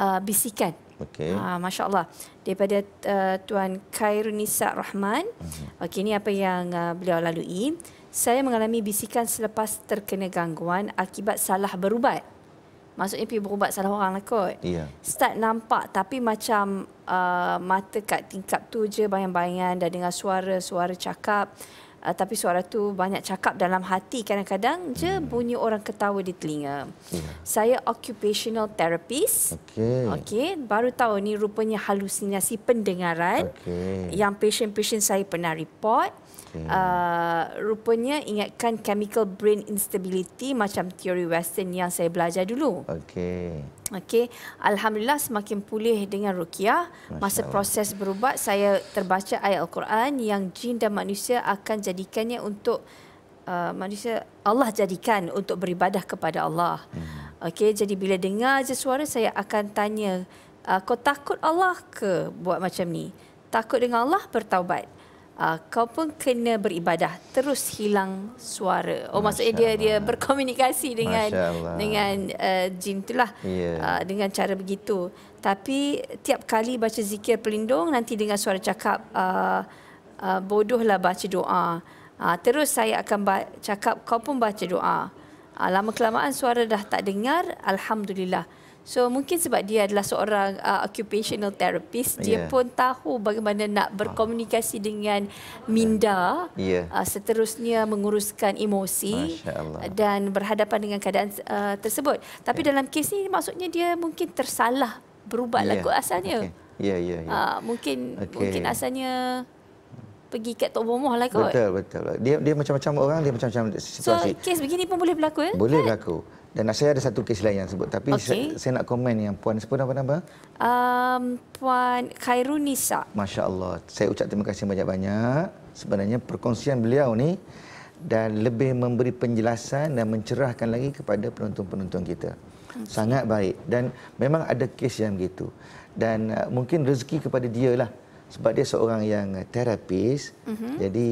uh, bisikan. Okey. Ha, ah, Masya Allah. Daripada uh, Tuan Khairunisa Rahman. uh Okey, ini apa yang uh, beliau lalui. Saya mengalami bisikan selepas terkena gangguan akibat salah berubat. Maksudnya pergi berubat salah orang lah kot. Yeah. Start nampak tapi macam uh, mata kat tingkap tu je bayang-bayang dan dengar suara-suara cakap. Uh, tapi suara tu banyak cakap dalam hati kadang-kadang je hmm. bunyi orang ketawa di telinga. Yeah. Saya occupational therapist. Okey. Okey, baru tahu ni rupanya halusinasi pendengaran. Okay. Yang patient-patient saya pernah report. Hmm okay. Hmm. uh, rupanya ingatkan chemical brain instability macam teori western yang saya belajar dulu okey okey alhamdulillah semakin pulih dengan ruqyah masa proses berubat saya terbaca ayat al-Quran yang jin dan manusia akan jadikannya untuk Uh, manusia Allah jadikan untuk beribadah kepada Allah. Hmm. Okey, jadi bila dengar je suara saya akan tanya, uh, kau takut Allah ke buat macam ni? Takut dengan Allah bertaubat. Hmm uh, kau pun kena beribadah terus hilang suara. Oh Masya maksudnya dia Allah. dia berkomunikasi dengan dengan uh, jin itulah yeah. uh, dengan cara begitu. Tapi tiap kali baca zikir pelindung nanti dengan suara cakap uh, uh, bodohlah baca doa. Uh, terus saya akan cakap kau pun baca doa. Uh, lama kelamaan suara dah tak dengar alhamdulillah. So mungkin sebab dia adalah seorang uh, occupational therapist, dia pun tahu bagaimana nak ah. berkomunikasi dengan minda yeah. uh, seterusnya menguruskan emosi dan berhadapan dengan keadaan uh, tersebut. Tapi yeah. dalam kes ini maksudnya dia mungkin tersalah berubah yeah. lagu asalnya. Okay. Yeah, yeah, yeah. Uh, mungkin okay. mungkin asalnya pergi kat Tok Bomoh lah kot. Betul, betul. Dia, dia macam-macam orang, dia macam-macam situasi. So, kes begini pun boleh berlaku ya? Boleh kan? berlaku. Dan saya ada satu kes lain yang sebut. Tapi okay. saya, saya nak komen yang Puan sebut apa nama? Um, Puan Khairunisa. Masya Allah. Saya ucap terima kasih banyak-banyak. Sebenarnya perkongsian beliau ni dan lebih memberi penjelasan dan mencerahkan lagi kepada penonton-penonton kita. Okay. Sangat baik. Dan memang ada kes yang begitu. Dan uh, mungkin rezeki kepada dia lah. Sebab dia seorang yang terapis. Mm-hmm. Jadi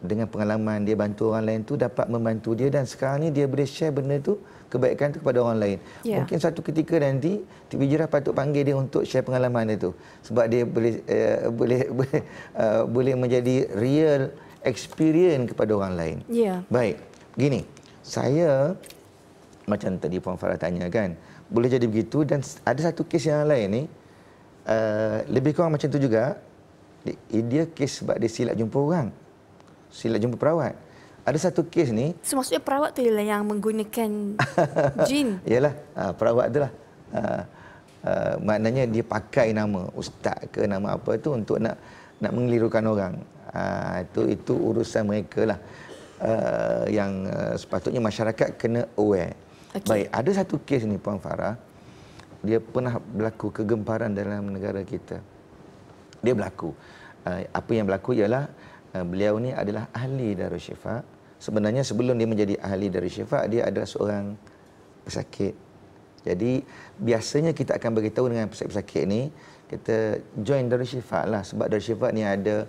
dengan pengalaman dia bantu orang lain tu dapat membantu dia. Dan sekarang ni dia boleh share benda tu kebaikan itu kepada orang lain. Yeah. Mungkin satu ketika nanti Tipu Jirah patut panggil dia untuk share pengalaman itu sebab dia boleh uh, boleh boleh, uh, boleh menjadi real experience kepada orang lain. Yeah. Baik. begini saya macam tadi Puan Farah tanya kan, boleh jadi begitu dan ada satu kes yang lain ni uh, lebih kurang macam tu juga. Dia kes sebab dia silap jumpa orang. Silap jumpa perawat ada satu kes ni. So, maksudnya perawat tu ialah yang menggunakan jin. Iyalah, ha, perawat itulah. Ha, ha, maknanya dia pakai nama ustaz ke nama apa tu untuk nak nak mengelirukan orang. Ha, itu itu urusan mereka lah. Ha, yang ha, sepatutnya masyarakat kena aware. Okay. Baik, ada satu kes ni Puan Farah. Dia pernah berlaku kegemparan dalam negara kita. Dia berlaku. Ha, apa yang berlaku ialah ha, beliau ni adalah ahli Darussyifa. Uh, sebenarnya sebelum dia menjadi ahli dari syifa dia adalah seorang pesakit. Jadi biasanya kita akan beritahu dengan pesakit-pesakit ni kita join dari syifa lah sebab dari syifa ni ada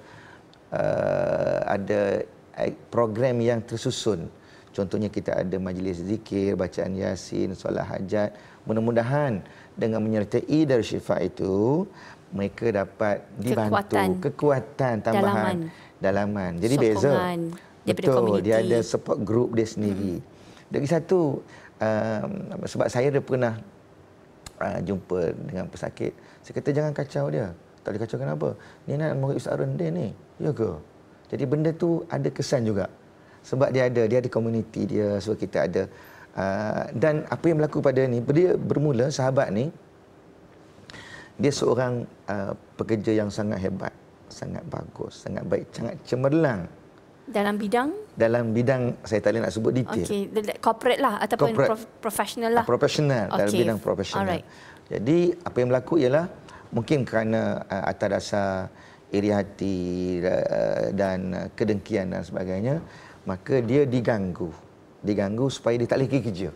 uh, ada eh, program yang tersusun. Contohnya kita ada majlis zikir, bacaan yasin, solat hajat. Mudah-mudahan dengan menyertai dari syifa itu mereka dapat dibantu kekuatan, kekuatan tambahan dalaman. dalaman. Jadi Sokongan. beza daripada community. Dia ada support group dia sendiri. Hmm. Lagi satu um, sebab saya dah pernah uh, jumpa dengan pesakit, saya kata jangan kacau dia. Tak boleh kacau kenapa? Ni nak murid Ustaz Arun dia ni. Ya ke? Jadi benda tu ada kesan juga. Sebab dia ada, dia ada komuniti dia, sebab kita ada. Uh, dan apa yang berlaku pada ni, dia bermula sahabat ni, dia seorang uh, pekerja yang sangat hebat, sangat bagus, sangat baik, sangat cemerlang dalam bidang dalam bidang saya tak boleh nak sebut detail. Okey, corporate lah ataupun corporate. Prof, professional lah. Ah, professional okay. dalam bidang professional. Alright. Jadi apa yang berlaku ialah mungkin kerana uh, atas dasar iri hati uh, dan uh, kedengkian dan sebagainya, maka dia diganggu. Diganggu supaya dia tak boleh pergi kerja.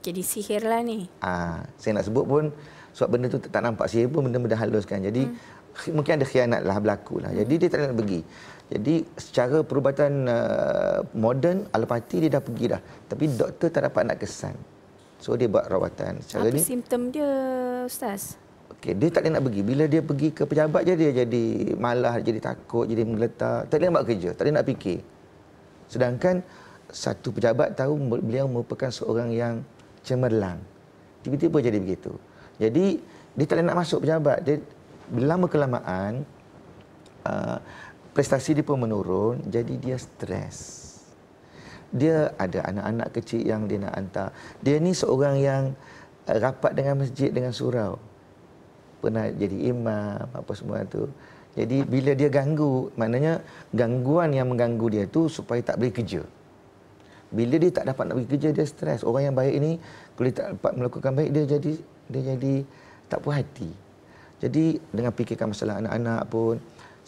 Okey, disihirlah ni. Ah, uh, saya nak sebut pun sebab benda tu tak nampak sihir pun benda-benda haluskan. Jadi hmm. mungkin ada khianat lah berlaku lah. Hmm. Jadi dia tak nak pergi. Jadi secara perubatan uh, moden alopati dia dah pergi dah. Tapi doktor tak dapat nak kesan. So dia buat rawatan. Secara Apa ni, simptom dia Ustaz? Okay, dia tak boleh nak pergi. Bila dia pergi ke pejabat je, dia jadi malah, jadi takut, jadi menggeletak. Tak boleh nak buat kerja, tak boleh nak fikir. Sedangkan satu pejabat tahu beliau merupakan seorang yang cemerlang. Tiba-tiba jadi begitu. Jadi dia tak boleh nak masuk pejabat. Dia lama kelamaan, uh, prestasi dia pun menurun jadi dia stres dia ada anak-anak kecil yang dia nak hantar dia ni seorang yang eh, rapat dengan masjid dengan surau pernah jadi imam apa semua tu jadi bila dia ganggu maknanya gangguan yang mengganggu dia tu supaya tak boleh kerja bila dia tak dapat nak pergi kerja dia stres orang yang baik ini kalau tak dapat melakukan baik dia jadi dia jadi tak puas hati jadi dengan fikirkan masalah anak-anak pun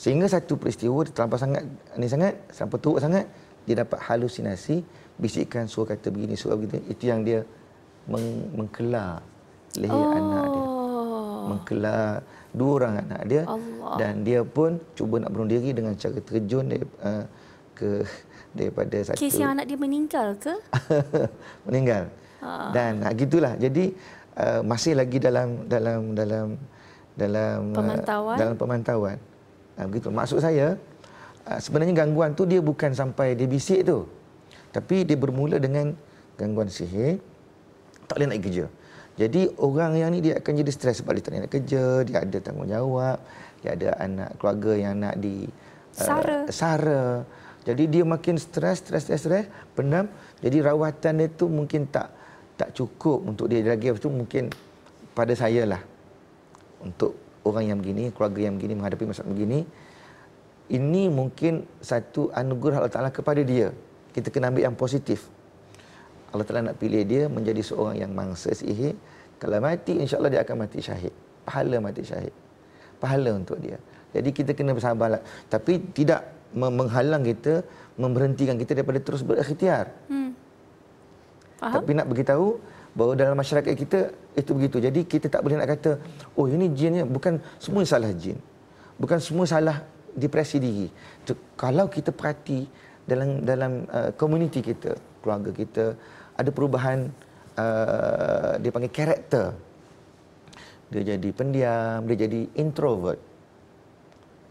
sehingga satu peristiwa terlampau sangat ni sangat sampai teruk sangat dia dapat halusinasi bisikan suara kata begini suara begitu itu yang dia meng- mengkelar leher oh. anak dia mengkelar dua orang anak dia Allah. dan dia pun cuba nak bunuh diri dengan cara terjun dari, uh, ke daripada satu kes yang anak dia meninggal ke meninggal ha. dan nah, gitulah jadi uh, masih lagi dalam dalam dalam dalam eh, pemantauan. Uh, dalam pemantauan Ha, begitu. Maksud saya, ah, sebenarnya gangguan tu dia bukan sampai dia bisik tu. Tapi dia bermula dengan gangguan sihir. Tak boleh nak kerja. Jadi orang yang ni dia akan jadi stres sebab dia tak nak kerja, dia ada tanggungjawab, dia ada anak keluarga yang nak di ah, sara. Uh, sara. Jadi dia makin stres, stres, stres, stres, pendam. Jadi rawatan dia tu mungkin tak tak cukup untuk dia lagi. Lepas tu mungkin pada saya lah untuk orang yang begini, keluarga yang begini menghadapi masalah begini. Ini mungkin satu anugerah Allah Taala kepada dia. Kita kena ambil yang positif. Allah Taala nak pilih dia menjadi seorang yang mangsa sihi. Kalau mati insya-Allah dia akan mati syahid. Pahala mati syahid. Pahala untuk dia. Jadi kita kena bersabarlah. Tapi tidak menghalang kita, memberhentikan kita daripada terus berikhtiar. Hmm. Tapi nak beritahu, bahawa dalam masyarakat kita itu begitu. Jadi kita tak boleh nak kata oh ini jinnya bukan semua salah jin. Bukan semua salah depresi diri. So, kalau kita perhati dalam dalam uh, komuniti uh, kita, keluarga kita ada perubahan uh, dia panggil karakter. Dia jadi pendiam, dia jadi introvert.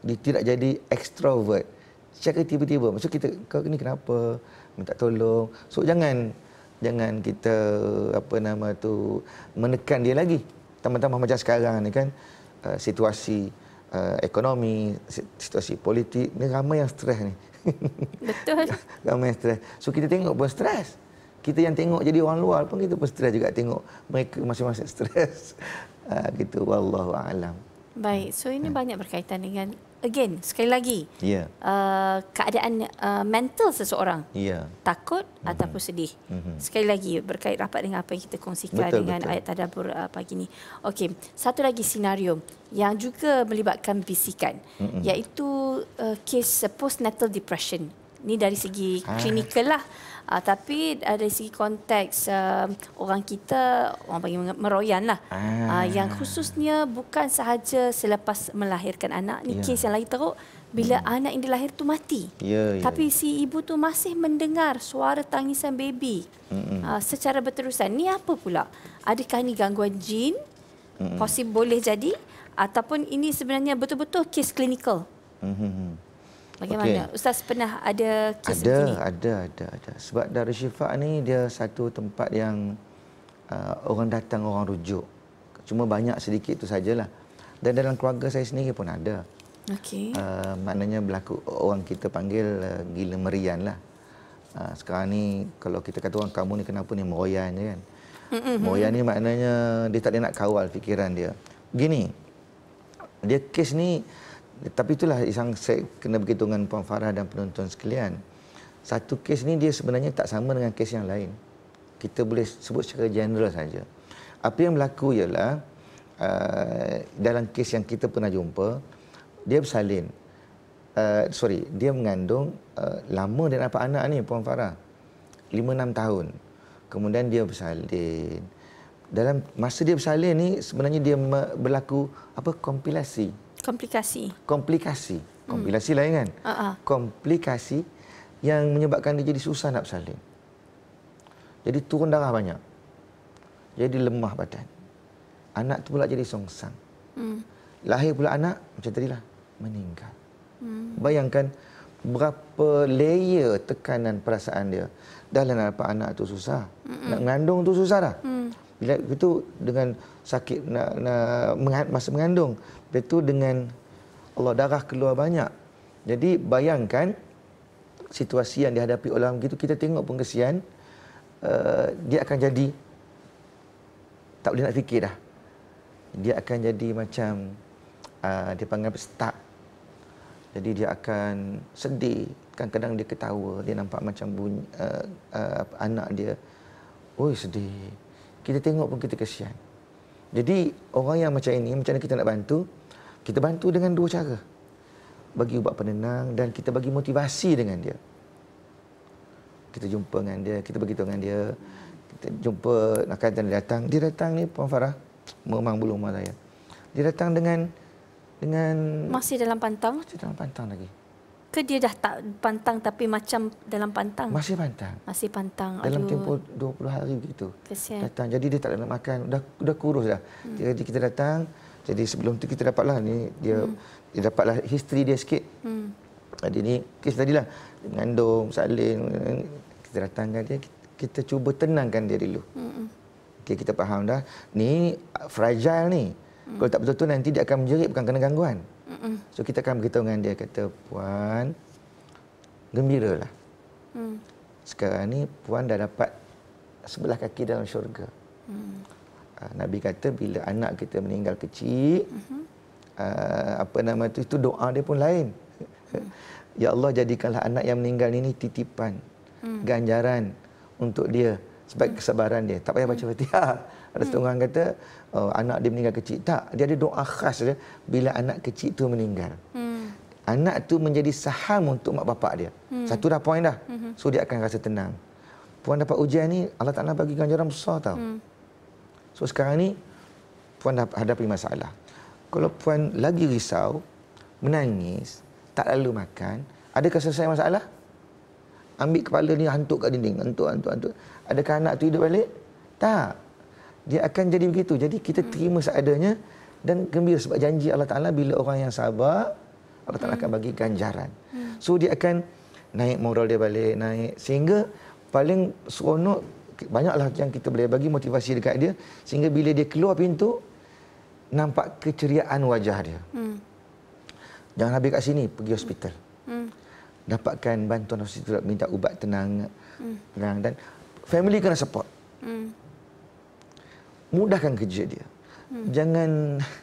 Dia tidak jadi extrovert. Secara tiba-tiba, maksud kita kau ni kenapa? Minta tolong. So jangan jangan kita apa nama tu menekan dia lagi. Tambah-tambah macam sekarang ni kan uh, situasi uh, ekonomi, situasi politik ni ramai yang stres ni. Betul. ramai yang stres. So kita tengok pun stres. Kita yang tengok jadi orang luar pun kita pun stres juga tengok mereka masing-masing stres. Uh, gitu wallahu alam. Baik, so ini banyak berkaitan dengan again sekali lagi yeah. uh, keadaan uh, mental seseorang yeah. takut mm-hmm. ataupun sedih mm-hmm. sekali lagi berkait rapat dengan apa yang kita kongsikan betul, dengan betul. ayat tadabur uh, pagi ini okey satu lagi senario yang juga melibatkan bisikan mm-hmm. iaitu uh, kes postnatal depression ni dari segi ah. klinikal lah uh, tapi uh, dari segi konteks uh, orang kita orang panggil meroyan lah ah. uh, yang khususnya bukan sahaja selepas melahirkan anak ni ya. kes yang lagi teruk bila hmm. anak yang dilahir tu mati ya, ya. tapi si ibu tu masih mendengar suara tangisan baby hmm. uh, secara berterusan ni apa pula adakah ini gangguan jin hmm. possible boleh jadi ataupun ini sebenarnya betul-betul kes klinikal hmm. Bagaimana? Okay. Ustaz pernah ada kes ada, begini? Ada, ada, ada. Sebab syifa ni dia satu tempat yang uh, orang datang, orang rujuk. Cuma banyak sedikit tu sajalah. Dan dalam keluarga saya sendiri pun ada. Okey. Uh, maknanya berlaku orang kita panggil uh, gila merian lah. Uh, sekarang ni kalau kita kata orang kamu ni kenapa ni moyan je kan. Mm-hmm. ni maknanya dia tak ada nak kawal fikiran dia. Gini, dia kes ni tapi itulah isang saya kena begitu dengan Puan Farah dan penonton sekalian. Satu kes ni dia sebenarnya tak sama dengan kes yang lain. Kita boleh sebut secara general saja. Apa yang berlaku ialah uh, dalam kes yang kita pernah jumpa, dia bersalin. Uh, sorry, dia mengandung uh, lama dan apa anak ni Puan Farah. 5-6 tahun. Kemudian dia bersalin. Dalam masa dia bersalin ni sebenarnya dia berlaku apa kompilasi komplikasi. Komplikasi. Komplikasi hmm. lain kan? Uh-uh. Komplikasi yang menyebabkan dia jadi susah nak bersalin. Jadi turun darah banyak. Jadi lemah badan. Anak tu pula jadi songsang. Hmm. Lahir pula anak, macam tadilah, meninggal. Hmm. Bayangkan berapa layer tekanan perasaan dia. Dah lah nak dapat anak tu susah. Hmm. Nak mengandung tu susah dah. Hmm. Bila itu dengan sakit nak, nak, masa mengandung, Lepas tu dengan Allah darah keluar banyak. Jadi bayangkan situasi yang dihadapi orang begitu kita tengok pun kesian uh, dia akan jadi tak boleh nak fikir dah. Dia akan jadi macam uh, dia panggil stuck. Jadi dia akan sedih. Kadang-kadang dia ketawa. Dia nampak macam bunyi, uh, uh, anak dia. Oh sedih. Kita tengok pun kita kesian. Jadi orang yang macam ini, macam mana kita nak bantu? Kita bantu dengan dua cara. Bagi ubat penenang dan kita bagi motivasi dengan dia. Kita jumpa dengan dia, kita beritahu dengan dia. Kita jumpa, nak dia datang. Dia datang ni Puan Farah, memang belum rumah saya. Dia datang dengan... dengan Masih dalam pantang? Masih dalam pantang lagi. Ke dia dah tak pantang tapi macam dalam pantang? Masih pantang. Masih pantang. Dalam tempoh 20 hari begitu. Kesian. Datang. Jadi dia tak nak makan. Dah, dah kurus dah. Hmm. Jadi kita datang, jadi sebelum tu kita dapatlah ni dia hmm. dia dapatlah history dia sikit. Hmm. Jadi ni kes tadilah mengandung salin kita datangkan dia kita, kita cuba tenangkan dia dulu. Hmm. Okey kita faham dah. Ni fragile ni. Hmm. Kalau tak betul tu nanti dia akan menjerit bukan kena gangguan. Hmm. So kita akan beritahu dengan dia kata puan gembiralah. Hmm. Sekarang ni puan dah dapat sebelah kaki dalam syurga. Hmm. Ah, Nabi kata bila anak kita meninggal kecil uh-huh. apa nama tu itu doa dia pun lain. Ya Allah jadikanlah anak yang meninggal ini titipan uh ganjaran untuk dia sebab uh kesabaran dia. Tak payah baca Fatihah. Ada setengah orang kata oh, anak dia meninggal kecil tak dia ada doa khas dia bila anak kecil tu meninggal. uh Anak tu menjadi saham untuk mak bapak dia. uh Satu dah poin dah. uh So dia akan rasa tenang. Puan dapat ujian ni Allah Taala bagi ganjaran besar tau. uh So sekarang ni puan dah hadapi masalah. Kalau puan lagi risau, menangis, tak lalu makan, adakah selesai masalah? Ambil kepala ni hantuk kat dinding, hantuk hantuk hantuk. Adakah anak tu hidup balik? Tak. Dia akan jadi begitu. Jadi kita hmm. terima seadanya dan gembira sebab janji Allah Taala bila orang yang sabar Allah Taala akan hmm. bagi ganjaran. Hmm. So dia akan naik moral dia balik, naik sehingga paling seronok banyaklah yang kita boleh bagi motivasi dekat dia sehingga bila dia keluar pintu nampak keceriaan wajah dia. Hmm. Jangan habis kat sini, pergi hospital. Hmm. Dapatkan bantuan hospital minta ubat tenang. Hmm. Tenang dan family kena support. Hmm. Mudahkan kerja dia. Hmm. Jangan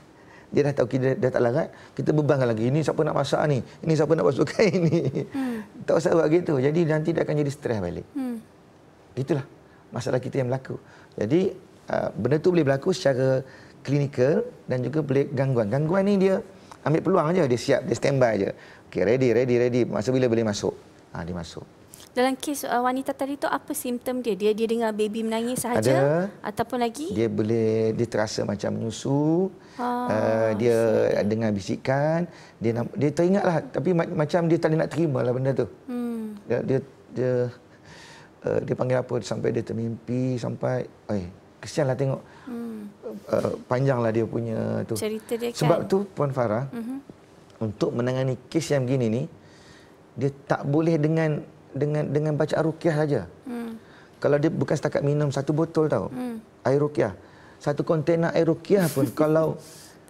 dia dah tahu kita dah, dah tak larat, kita bebankan lagi. Ini siapa nak masak ni? Ini siapa nak basuh kain ni? Hmm. Tak usah buat gitu. Jadi nanti dia akan jadi stres balik. Hmm. Itulah masalah kita yang berlaku. Jadi uh, benda tu boleh berlaku secara klinikal dan juga boleh gangguan. Gangguan ni dia ambil peluang aja dia siap dia standby aja. Okey ready ready ready masa bila boleh masuk. Ah ha, dia masuk. Dalam kes uh, wanita tadi tu apa simptom dia? Dia dia dengar baby menangis sahaja Ada, ataupun lagi? Dia boleh dia terasa macam menyusu. Ha, uh, dia sih. dengar bisikan, dia dia teringatlah tapi macam dia tak nak terima lah benda tu. Hmm. Dia dia, dia uh, dia panggil apa sampai dia termimpi sampai eh kesianlah tengok hmm. uh, eh, panjanglah dia punya tu cerita dia kan sebab tu puan Farah mm-hmm. untuk menangani kes yang gini ni dia tak boleh dengan dengan dengan baca ruqyah saja hmm. kalau dia bukan setakat minum satu botol tau hmm. air ruqyah satu kontena air ruqyah pun kalau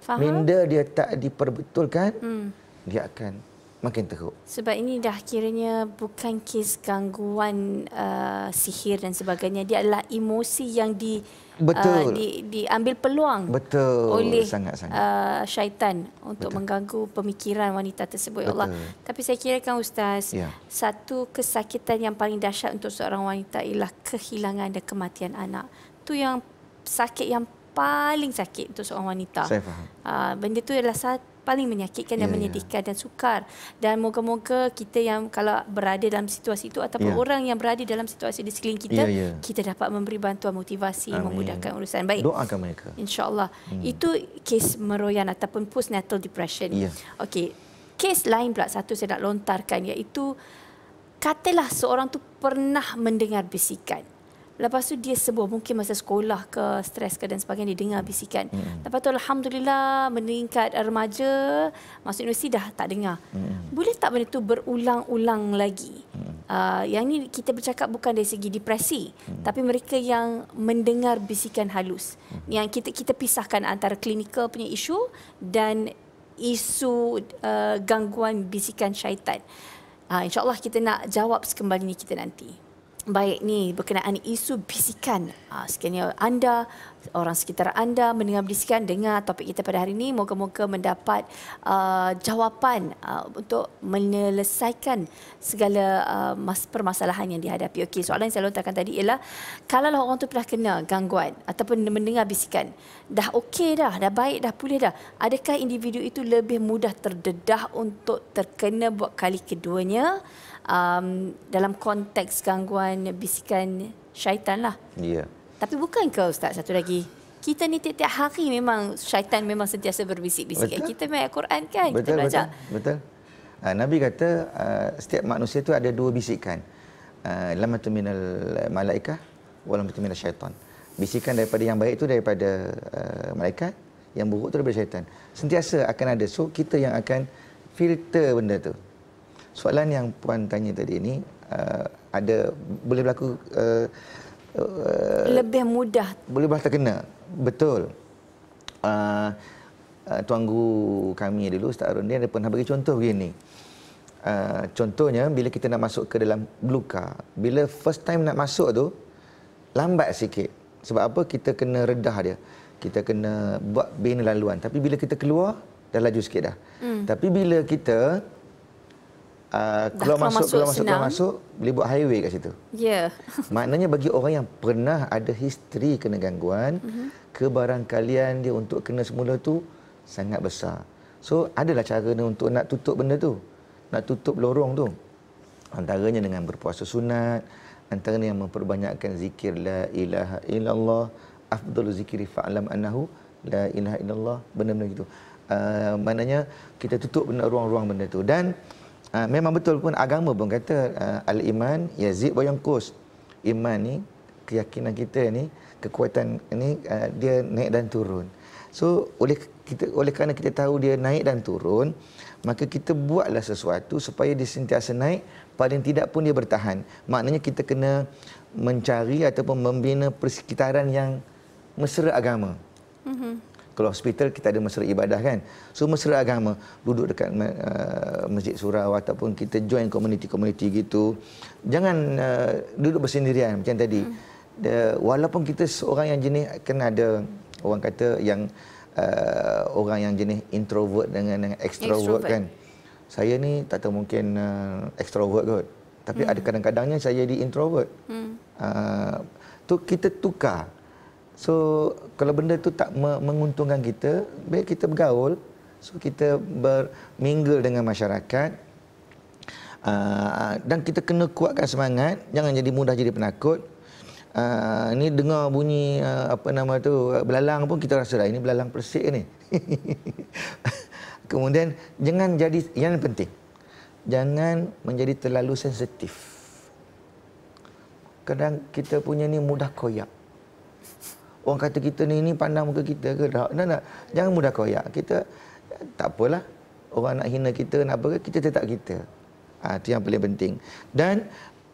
Faham? minda dia tak diperbetulkan hmm. dia akan makin teruk. Sebab ini dah kiranya bukan kes gangguan uh, sihir dan sebagainya. Dia adalah emosi yang di Betul. Uh, di diambil peluang Betul. oleh sangat-sangat uh, syaitan untuk Betul. mengganggu pemikiran wanita tersebut ya Betul. Allah. Tapi saya kirakan ustaz, ya. satu kesakitan yang paling dahsyat untuk seorang wanita ialah kehilangan dan kematian anak. Tu yang sakit yang paling sakit untuk seorang wanita. Saya faham. Uh, benda itu adalah paling menyakitkan yeah, dan ya, ya. menyedihkan yeah. dan sukar. Dan moga-moga kita yang kalau berada dalam situasi itu ataupun yeah. orang yang berada dalam situasi di sekeliling kita, yeah, yeah. kita dapat memberi bantuan motivasi, Amin. memudahkan urusan. Baik. Doakan mereka. InsyaAllah. Hmm. Itu kes meroyan ataupun postnatal depression. Yeah. Okey. Kes lain pula satu saya nak lontarkan iaitu katalah seorang tu pernah mendengar bisikan. Lepas tu dia sebut mungkin masa sekolah ke stres ke dan sebagainya dia dengar bisikan. Hmm. Lepas tu alhamdulillah meningkat remaja masuk universiti dah tak dengar. Hmm. Boleh tak benda tu berulang-ulang lagi? Hmm. Uh, yang ni kita bercakap bukan dari segi depresi hmm. tapi mereka yang mendengar bisikan halus. Hmm. Yang kita kita pisahkan antara klinikal punya isu dan isu uh, gangguan bisikan syaitan. Uh, ah, InsyaAllah kita nak jawab sekembali ni kita nanti. Baik ni berkenaan isu bisikan. Ha, sekiranya anda, orang sekitar anda mendengar bisikan, dengar topik kita pada hari ini. Moga-moga mendapat uh, jawapan uh, untuk menyelesaikan segala uh, permasalahan yang dihadapi. Okey, soalan yang saya lontarkan tadi ialah, kalau orang tu pernah kena gangguan ataupun mendengar bisikan, dah okey dah, dah baik, dah pulih dah. Adakah individu itu lebih mudah terdedah untuk terkena buat kali keduanya? um, dalam konteks gangguan bisikan syaitan lah. Yeah. Tapi bukankah Ustaz satu lagi? Kita ni tiap-tiap hari memang syaitan memang sentiasa berbisik-bisik. Kita main Al-Quran kan? Betul, kita belajar. betul. betul. Ah, Nabi kata uh, setiap manusia itu ada dua bisikan. Uh, ah, Lama tu minal malaikah, walama tu minal syaitan. Bisikan daripada yang baik itu daripada uh, malaikat, yang buruk itu daripada syaitan. Sentiasa akan ada. So, kita yang akan filter benda tu soalan yang puan tanya tadi ini uh, ada boleh berlaku uh, uh, lebih mudah boleh berlaku terkena betul uh, uh, tuanggu kami dulu Ustaz Arun dia pernah bagi contoh begini Uh, contohnya bila kita nak masuk ke dalam blue bila first time nak masuk tu lambat sikit sebab apa kita kena redah dia kita kena buat bina laluan tapi bila kita keluar dah laju sikit dah mm. tapi bila kita Ah, keluar masuk, masuk, keluar masuk, keluar masuk, boleh buat highway kat situ. Ya. Yeah. Maknanya bagi orang yang pernah ada history kena gangguan, mm-hmm. kebarangkalian dia untuk kena semula tu sangat besar. So, adalah cara ni untuk nak tutup benda tu. Nak tutup lorong tu. Antaranya dengan berpuasa sunat, antaranya yang memperbanyakkan zikir la ilaha illallah, afdalu zikri fa'lam annahu la ilaha illallah, benda-benda gitu. Uh, ah, maknanya kita tutup benda ruang-ruang benda tu dan Ah, memang betul pun agama pun kata uh, al-iman yazid wa yanqus. Iman ni keyakinan kita ni, kekuatan ni uh, dia naik dan turun. So oleh kita oleh kerana kita tahu dia naik dan turun, maka kita buatlah sesuatu supaya dia sentiasa naik paling tidak pun dia bertahan. Maknanya kita kena mencari ataupun membina persekitaran yang mesra agama. Mhm kalau hospital kita ada mesra ibadah kan so mesra agama duduk dekat uh, masjid surau ataupun kita join community-community gitu jangan uh, duduk bersendirian macam tadi hmm. De, walaupun kita seorang yang jenis kena ada orang kata yang uh, orang yang jenis introvert dengan yang extrovert, extrovert. kan saya ni tak tahu mungkin uh, extrovert kot tapi hmm. ada kadang-kadangnya saya di introvert hmm. uh, tu kita tukar So kalau benda itu tak menguntungkan kita, baik kita bergaul, so kita bermingle dengan masyarakat uh, dan kita kena kuatkan semangat, jangan jadi mudah jadi penakut. Uh, ah, ini dengar bunyi ah, apa nama tu belalang pun kita rasa dah ini belalang persik ni. Kemudian jangan jadi yang penting. Jangan menjadi terlalu sensitif. Kadang kita punya ni mudah koyak orang kata kita ni ni pandang muka kita ke tak nah, nah. jangan mudah koyak kita tak apalah orang nak hina kita nak apa kita tetap kita ha, itu yang paling penting dan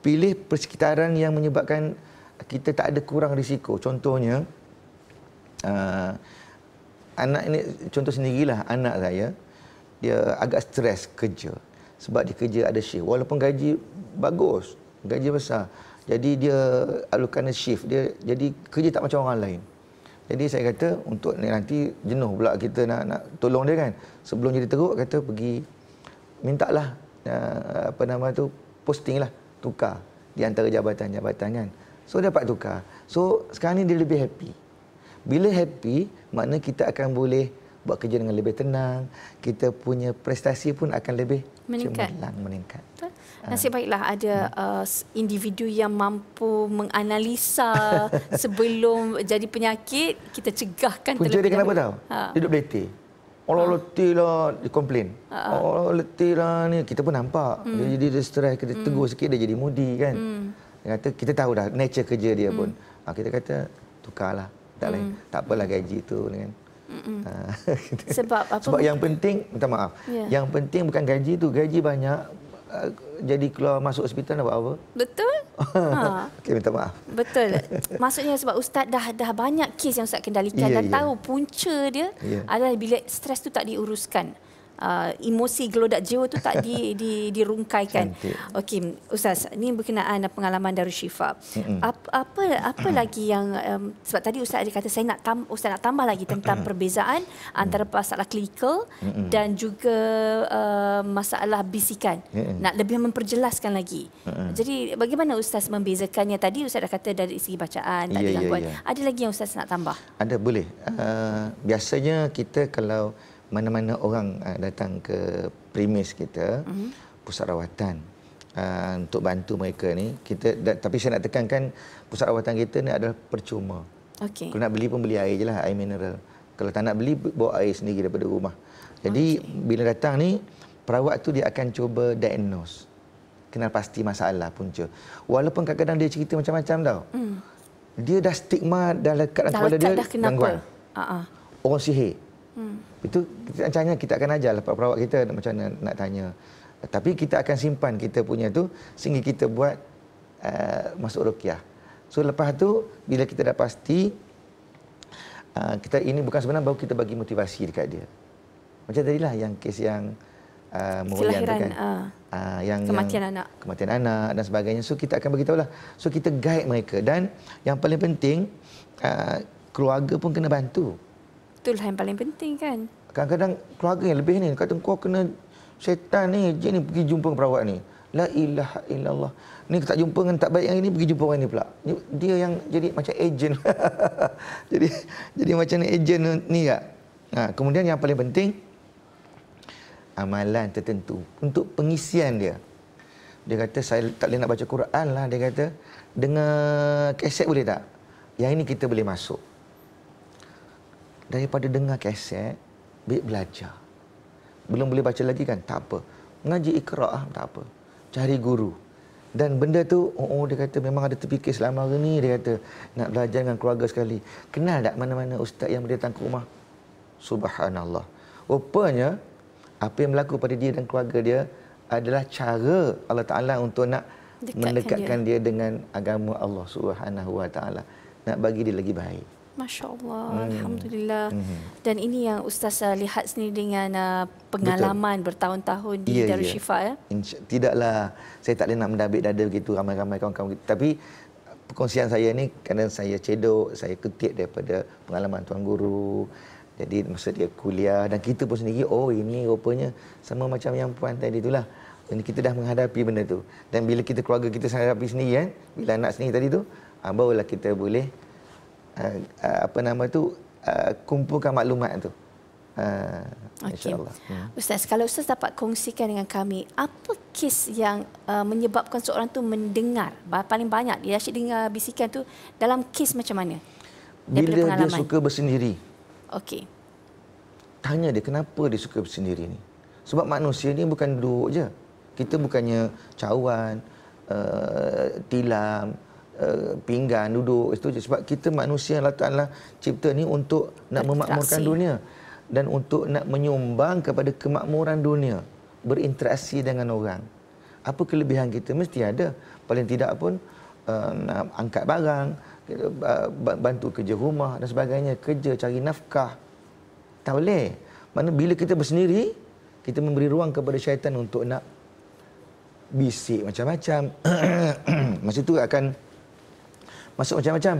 pilih persekitaran yang menyebabkan kita tak ada kurang risiko contohnya uh, anak ini contoh sendirilah anak saya dia agak stres kerja sebab dia kerja ada shift walaupun gaji bagus gaji besar jadi dia alukan shift dia jadi kerja tak macam orang lain. Jadi saya kata untuk nanti jenuh pula kita nak nak tolong dia kan. Sebelum jadi teruk kata pergi mintaklah eh, apa nama tu posting lah tukar di antara jabatan-jabatan kan. So dapat tukar. So sekarang ni dia lebih happy. Bila happy makna kita akan boleh buat kerja dengan lebih tenang, kita punya prestasi pun akan lebih meningkat. Cemerlang, meningkat. Betul. Ah. Nasib baiklah ada hmm. uh, individu yang mampu menganalisa sebelum jadi penyakit, kita cegahkan Kunci terlebih dahulu. Kunci dia kenapa dahulu. tahu? Ha. Ah. Dia duduk beletih. Ah. Oh, letih lah, dia komplain. Uh-huh. Allah letih lah ni, kita pun nampak. Hmm. Dia jadi stres, kita hmm. tegur hmm. sikit, dia jadi moody kan. Hmm. Dia kata, kita tahu dah nature kerja dia hmm. pun. Ha, kita kata, tukarlah. Tak, hmm. lain. tak apalah gaji itu Kan. Sebab apa? Sebab yang penting, minta maaf. Yeah. Yang penting bukan gaji itu, gaji banyak, Uh, jadi keluar masuk hospital nak buat apa? Betul. ha. Okey minta maaf. Betul. Maksudnya sebab ustaz dah dah banyak kes yang ustaz kendalikan yeah, dan yeah. tahu punca dia yeah. adalah bila stres tu tak diuruskan uh, emosi gelodak jiwa tu tak di, di dirungkaikan. Okey, ustaz, ini berkenaan pengalaman Darul Syifa. Apa, apa apa lagi yang um, sebab tadi ustaz ada kata saya nak tam, ustaz nak tambah lagi tentang perbezaan antara masalah klinikal dan juga uh, masalah bisikan. nak lebih memperjelaskan lagi. Jadi bagaimana ustaz membezakannya tadi ustaz dah kata dari segi bacaan tak ada ya, ya, gangguan. Ya. Ada lagi yang ustaz nak tambah? Ada boleh. Uh, biasanya kita kalau mana-mana orang uh, datang ke premis kita mm-hmm. pusat rawatan uh, untuk bantu mereka ni kita da, tapi saya nak tekankan pusat rawatan kita ni adalah percuma okay. kalau nak beli pun beli air je lah air mineral kalau tak nak beli bawa air sendiri daripada rumah jadi okay. bila datang ni perawat tu dia akan cuba diagnose kenal pasti masalah punca walaupun kadang-kadang dia cerita macam-macam tau mm. dia dah stigma dah lekat dalam kepala dia dah kenapa gangguan. Uh-uh. orang sihir Hmm. Itu rancangnya kita akan ajar lah perawat kita macam mana nak tanya. Tapi kita akan simpan kita punya tu sehingga kita buat uh, masuk rukyah. So lepas tu bila kita dah pasti uh, kita ini bukan sebenarnya baru kita bagi motivasi dekat dia. Macam tadi lah yang kes yang uh, kan. Uh, uh, yang kematian yang, anak. Kematian anak dan sebagainya. So kita akan beritahu lah. So kita guide mereka dan yang paling penting uh, keluarga pun kena bantu itulah yang paling penting kan. Kadang-kadang keluarga yang lebih ni kata kau kena syaitan ni jin ni pergi jumpa perawat ni. La ilaha illallah. Ni tak jumpa dengan tak baik yang ini pergi jumpa orang ni pula. Dia yang jadi macam ejen. jadi jadi macam ejen ni ya. Ha, kemudian yang paling penting amalan tertentu untuk pengisian dia. Dia kata saya tak boleh nak baca Quran lah dia kata dengar kaset boleh tak? Yang ini kita boleh masuk daripada dengar kaset baik belajar belum boleh baca lagi kan tak apa ngaji ikra'ah tak apa cari guru dan benda tu oh, oh dia kata memang ada terfikir selama hari ni dia kata nak belajar dengan keluarga sekali kenal tak mana-mana ustaz yang datang ke rumah subhanallah rupanya apa yang berlaku pada dia dan keluarga dia adalah cara Allah Taala untuk nak dekatkan mendekatkan dia. dia dengan agama Allah Subhanahu Wa Taala nak bagi dia lagi baik Masya Allah, hmm. Alhamdulillah. Hmm. Dan ini yang Ustaz uh, lihat sendiri dengan uh, pengalaman bertahun-tahun di yeah, ya. Darul Syifa. Yeah. Ya? tidaklah, saya tak boleh nak mendabik dada begitu ramai-ramai kawan-kawan. Tapi perkongsian saya ini kerana saya cedok, saya ketik daripada pengalaman Tuan Guru. Jadi masa dia kuliah dan kita pun sendiri, oh ini rupanya sama macam yang Puan tadi itulah. Ini kita dah menghadapi benda tu. Dan bila kita keluarga kita sendiri kan, bila anak sendiri tadi tu, ah, barulah kita boleh Eh, eh, apa nama tu eh, kumpulkan maklumat tu. Uh, InsyaAllah. Okay. Hmm. Ustaz, kalau Ustaz dapat kongsikan dengan kami, apa kes yang uh, menyebabkan seorang tu mendengar paling banyak, dia asyik dengar bisikan tu dalam kes macam mana? Bila dia suka bersendiri. Okey. Tanya dia kenapa dia suka bersendiri ni. Sebab manusia ni bukan duduk je. Kita bukannya cawan, uh, tilam, Eh, pinggan duduk itu sebab kita manusia Allah Taala cipta ni untuk nak memakmurkan dunia dan untuk nak menyumbang kepada kemakmuran dunia berinteraksi dengan orang apa kelebihan kita mesti ada paling tidak pun eh, nak angkat barang eh, bantu kerja rumah dan sebagainya kerja cari nafkah tak boleh mana bila kita bersendiri kita memberi ruang kepada syaitan untuk nak bisik macam-macam masa tu akan masuk macam-macam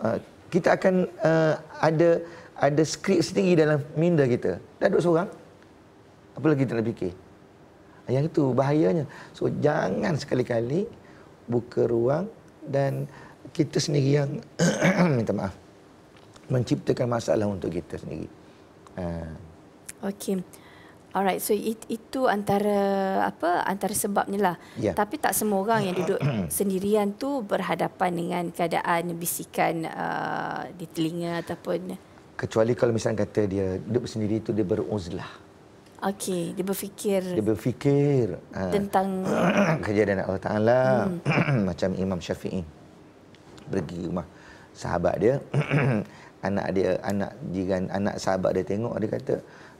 uh, kita akan uh, ada ada skrip sendiri dalam minda kita dah duduk seorang apa lagi kita nak fikir ah, yang itu bahayanya so jangan sekali-kali buka ruang dan kita sendiri yang minta maaf menciptakan masalah untuk kita sendiri uh. okey Alright, so it, itu antara apa antara sebabnya lah. Yeah. Tapi tak semua orang yang duduk sendirian tu berhadapan dengan keadaan bisikan uh, di telinga ataupun. Kecuali kalau misalnya kata dia duduk sendiri itu dia beruzlah. Okey, dia berfikir. Dia berfikir ah, tentang kejadian Allah Taala hmm. macam Imam Syafi'i pergi rumah sahabat dia anak dia anak jiran anak sahabat dia tengok dia kata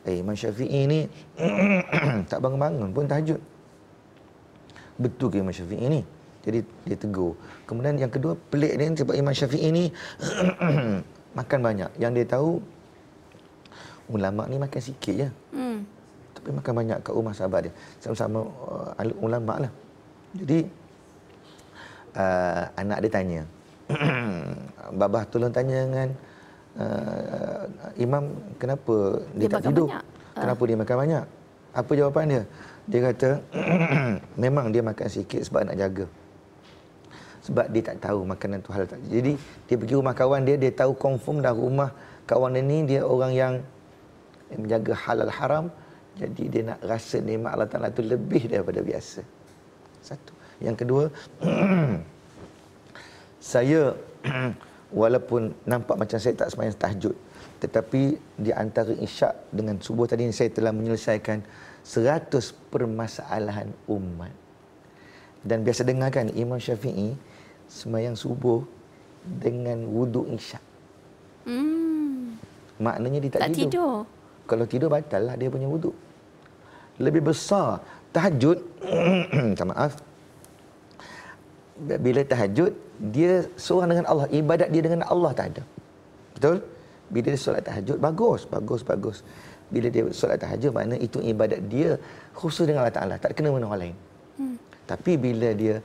Eh, Imam Syafi'i ni tak bangun-bangun pun tahajud. Betul ke Imam Syafi'i ni? Jadi dia tegur. Kemudian yang kedua pelik dia sebab Imam Syafi'i ni makan banyak. Yang dia tahu ulama ni makan sikit je. Hmm. Tapi makan banyak kat rumah sahabat dia. Sama-sama uh, ulama lah. Jadi uh, anak dia tanya. Babah tolong tanya dengan uh, imam kenapa dia, dia tak tidur? Banyak. Kenapa uh. dia makan banyak? Apa jawapan dia? Dia kata memang dia makan sikit sebab nak jaga. Sebab dia tak tahu makanan tu halal tak. Jadi dia pergi rumah kawan dia, dia tahu confirm dah rumah kawan dia ni dia orang yang menjaga halal haram. Jadi dia nak rasa nikmat Allah Ta'ala tu lebih daripada biasa. Satu. Yang kedua, saya walaupun nampak macam saya tak semayang tahajud tetapi di antara isyak dengan subuh tadi ini saya telah menyelesaikan 100 permasalahan umat dan biasa dengarkan Imam Syafi'i semayang subuh dengan wuduk isyak hmm. maknanya dia tak, tak tidur. tidur. kalau tidur batal lah dia punya wuduk lebih besar tahajud maaf bila tahajud dia seorang dengan Allah ibadat dia dengan Allah tak ada betul bila dia solat tahajud bagus bagus bagus bila dia solat tahajud makna itu ibadat dia khusus dengan Allah Taala tak kena mana orang lain hmm. tapi bila dia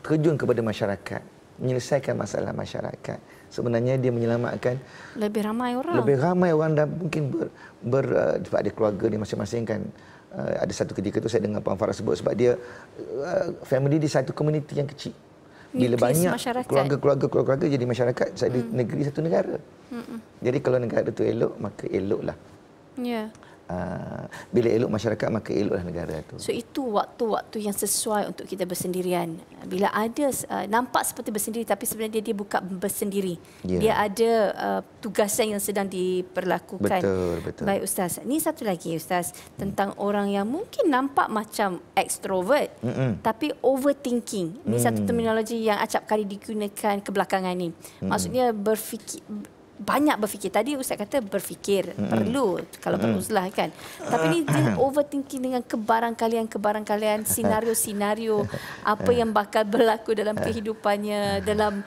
terjun kepada masyarakat menyelesaikan masalah masyarakat sebenarnya dia menyelamatkan lebih ramai orang lebih ramai orang dan mungkin ber, ber uh, ada keluarga di masing-masing kan Uh, ada satu ketika tu saya dengar Puan Farah sebut sebab dia uh, family di satu komuniti yang kecil. Bila Nuklis banyak keluarga-keluarga keluarga jadi masyarakat jadi hmm. negeri satu negara. Hmm. hmm. Jadi kalau negara itu elok maka eloklah. Yeah. Ah, bila elok masyarakat maka eloklah negara itu. So itu waktu-waktu yang sesuai untuk kita bersendirian. Bila ada uh, nampak seperti bersendiri tapi sebenarnya dia, dia buka bersendiri. Yeah. Dia ada uh, tugasan yang sedang diperlakukan. Betul, betul. Baik ustaz. Ni satu lagi ustaz tentang mm. orang yang mungkin nampak macam extrovert Mm-mm. tapi overthinking. Ini mm. satu terminologi yang acap kali digunakan kebelakangan ini. Mm. Maksudnya berfikir banyak berfikir tadi ustaz kata berfikir hmm perlu kalau mm-hmm. beruzlah kan tapi ni dia overthinking dengan kebarangkalian kebarangkalian senario-senario apa mm. yang bakal berlaku dalam mm. kehidupannya mm. dalam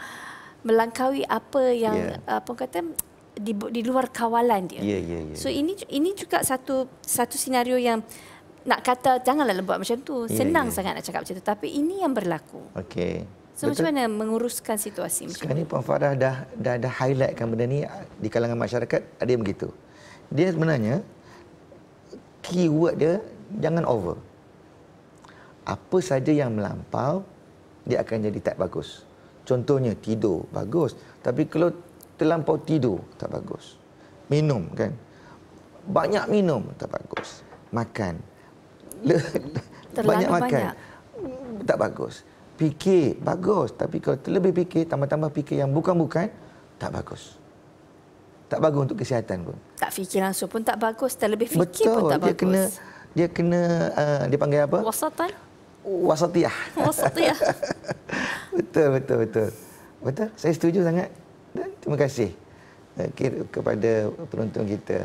melangkaui apa yang yeah. apa kata di, di luar kawalan dia yeah, yeah, yeah. so ini ini juga satu satu senario yang nak kata janganlah buat macam tu senang yeah. sangat nak cakap macam tu tapi ini yang berlaku okey So Betul. macam mana menguruskan situasi macam Sekarang ni Puan Farah dah, dah, dah highlightkan benda ni di kalangan masyarakat, ada yang begitu. Dia sebenarnya, keyword dia jangan over. Apa saja yang melampau, dia akan jadi tak bagus. Contohnya tidur, bagus. Tapi kalau terlampau tidur, tak bagus. Minum kan? Banyak minum, tak bagus. Makan. Terlalu banyak, banyak makan, tak bagus fikir bagus tapi kalau terlebih fikir tambah-tambah fikir yang bukan-bukan tak bagus tak bagus untuk kesihatan pun tak fikir langsung pun tak bagus terlebih fikir Betul, pun tak dia bagus kena, dia kena uh, dia panggil apa wasatan wasatiyah wasatiyah betul betul betul betul saya setuju sangat dan terima kasih eh, kepada penonton kita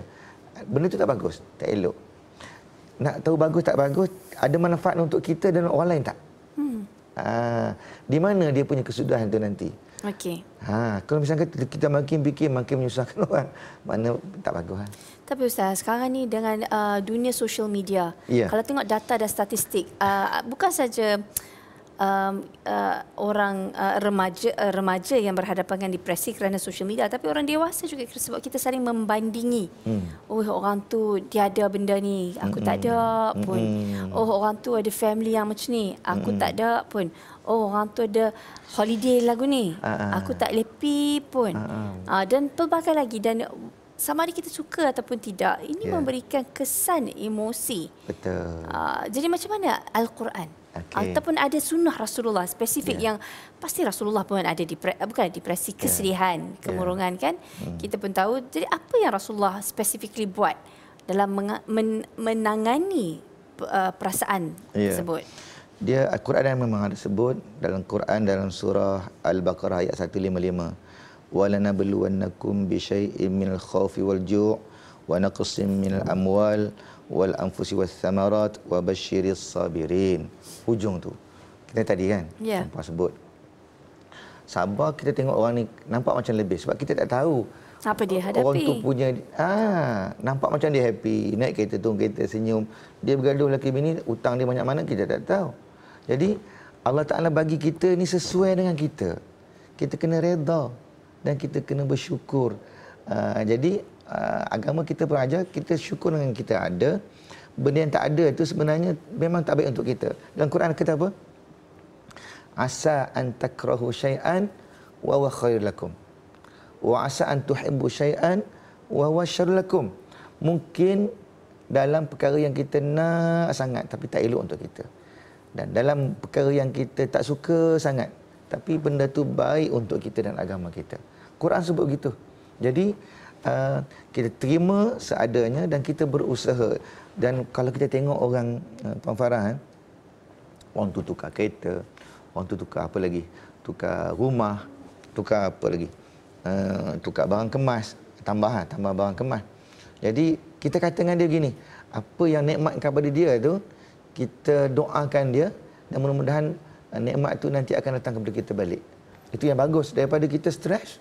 benda tu tak bagus tak elok nak tahu bagus tak bagus ada manfaat untuk kita dan orang lain tak hmm. Ah, di mana dia punya kesudahan itu nanti? Okey. Ha, kalau misalnya kita, kita makin fikir makin menyusahkan orang, mana tak bagus kan? Tapi Ustaz, sekarang ni dengan uh, dunia social media, yeah. kalau tengok data dan statistik, uh, bukan saja um, uh, orang uh, remaja uh, remaja yang berhadapan dengan depresi kerana social media tapi orang dewasa juga sebab kita saling membandingi. Hmm. Oh orang tu dia ada benda ni, aku hmm. tak ada pun. Hmm. Oh orang tu ada family yang macam ni, aku hmm. tak ada pun. Oh orang tu ada holiday lagu ni, uh-huh. aku tak lepi pun. Uh-huh. Uh, dan pelbagai lagi dan sama ada kita suka ataupun tidak, ini yeah. memberikan kesan emosi. Betul. Uh, jadi macam mana Al-Quran? okay. ataupun ada sunnah Rasulullah spesifik yeah. yang pasti Rasulullah pun ada dipre, eh, bukan depresi ya. kesedihan yeah. kemurungan yeah. kan hmm. kita pun tahu jadi apa yang Rasulullah specifically buat dalam men- men- menangani uh, perasaan yeah. tersebut dia Al-Quran yang memang ada sebut dalam Quran dalam surah Al-Baqarah ayat 155 walanabluwannakum bi syai'im minal khawfi wal ju' wa naqsim minal amwal wal anfusi was samarat wa basyiris sabirin. Hujung tu. Kita tadi kan yeah. Ya. tempat sebut. Sabar kita tengok orang ni nampak macam lebih sebab kita tak tahu apa dia hadapi. Orang tu punya ah nampak macam dia happy, naik kereta tu kereta senyum. Dia bergaduh lelaki bini hutang dia banyak mana kita tak tahu. Jadi Allah Taala bagi kita ni sesuai dengan kita. Kita kena redha dan kita kena bersyukur. Uh, jadi uh, agama kita pun ajar kita syukur dengan kita ada benda yang tak ada itu sebenarnya memang tak baik untuk kita dalam Quran kata apa asa an takrahu syai'an wa huwa khairul lakum wa asa an tuhibbu syai'an wa huwa syarrul lakum mungkin dalam perkara yang kita nak sangat tapi tak elok untuk kita dan dalam perkara yang kita tak suka sangat tapi benda tu baik untuk kita dan agama kita Quran sebut begitu jadi Ah, kita terima seadanya dan kita berusaha. Dan kalau kita tengok orang uh, Tuan Farah, eh, orang tu tukar kereta, orang tu tukar apa lagi, tukar rumah, tukar apa lagi, ah, tukar barang kemas, tambahan, tambah lah, barang kemas. Jadi kita kata dengan dia gini, apa yang nekmat kepada dia itu, kita doakan dia dan mudah-mudahan nekmat itu nanti akan datang kepada kita balik. Itu yang bagus daripada kita stres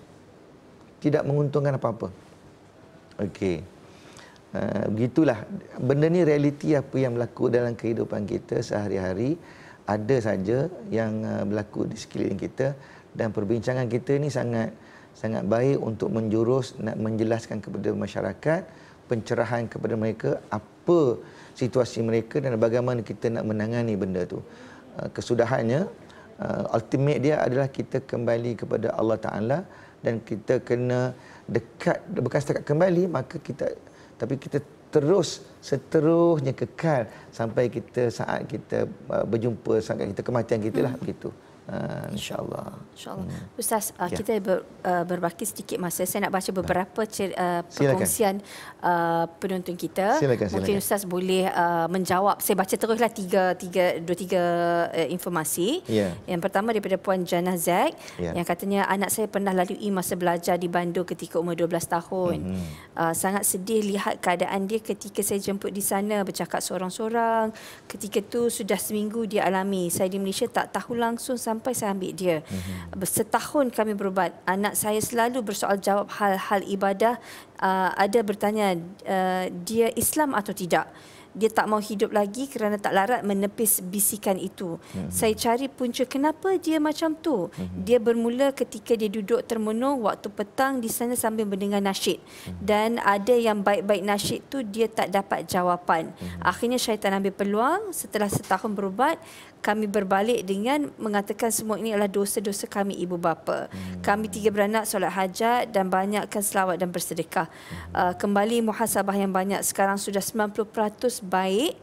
tidak menguntungkan apa-apa. Okey. Uh, begitulah benda ni realiti apa yang berlaku dalam kehidupan kita sehari-hari ada saja yang uh, berlaku di sekeliling kita dan perbincangan kita ni sangat sangat baik untuk menjurus nak menjelaskan kepada masyarakat pencerahan kepada mereka apa situasi mereka dan bagaimana kita nak menangani benda tu. Uh, kesudahannya uh, ultimate dia adalah kita kembali kepada Allah Taala dan kita kena dekat bekas dekat kembali maka kita tapi kita terus seterusnya kekal sampai kita saat kita uh, berjumpa sangat kita kematian kita lah hmm. begitu. Ah, InsyaAllah InsyaAllah hmm. Ustaz uh, Kita ber, uh, ah, berbaki sedikit masa Saya nak baca beberapa ceri, uh, Perkongsian uh, Penonton kita silakan, silakan. Mungkin Ustaz boleh uh, Menjawab Saya baca teruslah Tiga, tiga Dua tiga uh, Informasi yeah. Yang pertama Daripada Puan Jana Zak yeah. Yang katanya Anak saya pernah lalui Masa belajar di Bandung Ketika umur 12 tahun hmm uh, Sangat sedih Lihat keadaan dia Ketika saya jemput di sana Bercakap seorang-seorang Ketika itu Sudah seminggu dia alami Saya di Malaysia Tak tahu langsung Sama sampai saya ambil dia. Mm-hmm. Setahun kami berubat. Anak saya selalu bersoal jawab hal-hal ibadah. Uh, ada bertanya uh, dia Islam atau tidak. Dia tak mau hidup lagi kerana tak larat menepis bisikan itu. Mm-hmm. Saya cari punca kenapa dia macam tu. Mm-hmm. Dia bermula ketika dia duduk termenung waktu petang di sana sambil mendengar nasyid. Mm-hmm. Dan ada yang baik-baik nasyid tu dia tak dapat jawapan. Mm-hmm. Akhirnya syaitan ambil peluang setelah setahun berubat kami berbalik dengan mengatakan semua ini adalah dosa-dosa kami ibu bapa. Hmm. Kami tiga beranak solat hajat dan banyakkan selawat dan bersedekah. Hmm. Uh, kembali muhasabah yang banyak sekarang sudah 90% baik.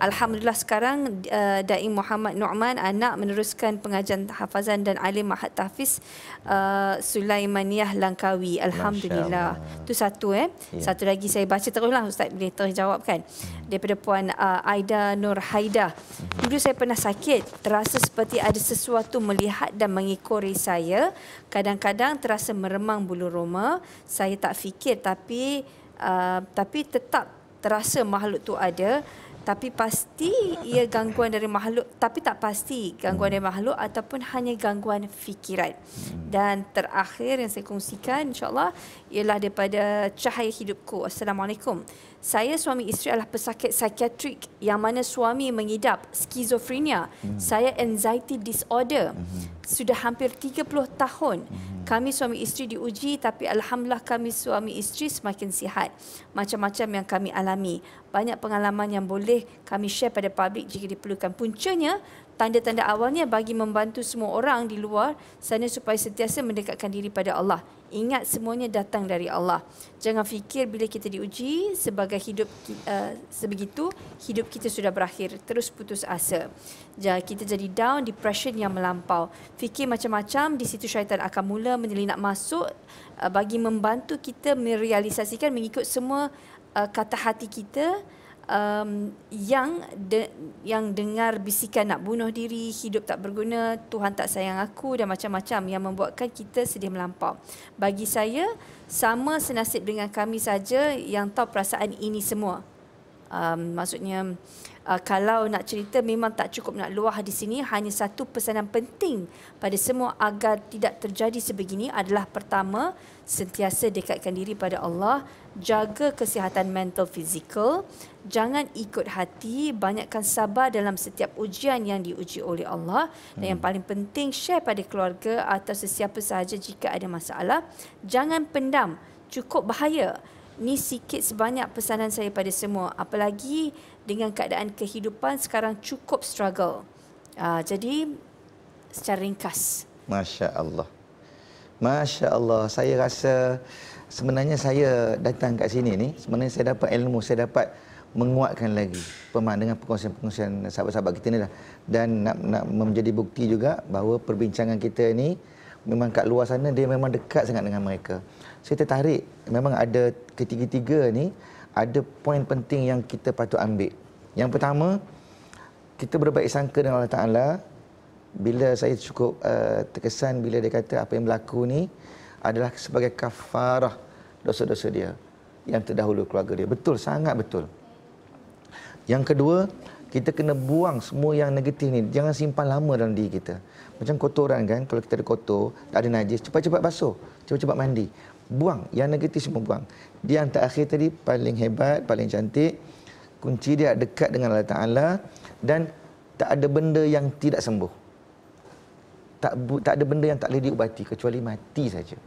Alhamdulillah sekarang uh, Dai Muhammad Nu'man anak meneruskan pengajian hafazan dan alim Mahat Tafiz uh, Sulaimaniah Langkawi. Alhamdulillah. Itu satu eh. Ya. Satu lagi saya baca teruslah Ustaz boleh terjawabkan jawab hmm. Daripada Puan uh, Aida Nur Haida. Hmm. Dulu saya pernah sakit sakit, terasa seperti ada sesuatu melihat dan mengikori saya. Kadang-kadang terasa meremang bulu roma. Saya tak fikir tapi uh, tapi tetap terasa makhluk tu ada. Tapi pasti ia gangguan dari makhluk, tapi tak pasti gangguan dari makhluk ataupun hanya gangguan fikiran. Hmm. Dan terakhir yang saya kongsikan insyaAllah ialah daripada cahaya hidupku. Assalamualaikum. Saya suami isteri adalah pesakit psikiatrik yang mana suami mengidap skizofrenia. Hmm. Saya anxiety disorder. Hmm. Sudah hampir 30 tahun hmm. kami suami isteri diuji tapi alhamdulillah kami suami isteri semakin sihat. Macam-macam yang kami alami. Banyak pengalaman yang boleh kami share pada publik jika diperlukan. Puncanya tanda-tanda awalnya bagi membantu semua orang di luar sana supaya sentiasa mendekatkan diri pada Allah. Ingat semuanya datang dari Allah. Jangan fikir bila kita diuji sebagai hidup uh, sebegitu hidup kita sudah berakhir, terus putus asa. Jangan kita jadi down depression yang melampau. Fikir macam-macam di situ syaitan akan mula menyelinap masuk uh, bagi membantu kita merealisasikan mengikut semua uh, kata hati kita um, yang de, yang dengar bisikan nak bunuh diri, hidup tak berguna, Tuhan tak sayang aku dan macam-macam yang membuatkan kita sedih melampau. Bagi saya sama senasib dengan kami saja yang tahu perasaan ini semua. Um, maksudnya uh, kalau nak cerita memang tak cukup nak luah di sini hanya satu pesanan penting pada semua agar tidak terjadi sebegini adalah pertama sentiasa dekatkan diri pada Allah jaga kesihatan mental fizikal jangan ikut hati banyakkan sabar dalam setiap ujian yang diuji oleh Allah dan hmm. yang paling penting share pada keluarga atau sesiapa sahaja jika ada masalah jangan pendam cukup bahaya Ini sikit sebanyak pesanan saya pada semua apalagi dengan keadaan kehidupan sekarang cukup struggle. Uh, jadi secara ringkas. Masya Allah. Masya Allah. Saya rasa sebenarnya saya datang kat sini ni. Sebenarnya saya dapat ilmu. Saya dapat menguatkan lagi pemahaman dengan pengkongsian-pengkongsian sahabat-sahabat kita ni lah. Dan nak, nak menjadi bukti juga bahawa perbincangan kita ni memang kat luar sana dia memang dekat sangat dengan mereka. Saya tertarik memang ada ketiga-tiga ni ada poin penting yang kita patut ambil. Yang pertama, kita berbaik sangka dengan Allah Ta'ala. Bila saya cukup uh, terkesan bila dia kata apa yang berlaku ni adalah sebagai kafarah dosa-dosa dia yang terdahulu keluarga dia. Betul, sangat betul. Yang kedua, kita kena buang semua yang negatif ni. Jangan simpan lama dalam diri kita. Macam kotoran kan, kalau kita ada kotor, tak ada najis, cepat-cepat basuh, cepat-cepat mandi. Buang, yang negatif semua buang yang terakhir tadi paling hebat, paling cantik. Kunci dia dekat dengan Allah Ta'ala dan tak ada benda yang tidak sembuh. Tak, tak ada benda yang tak boleh diubati kecuali mati saja.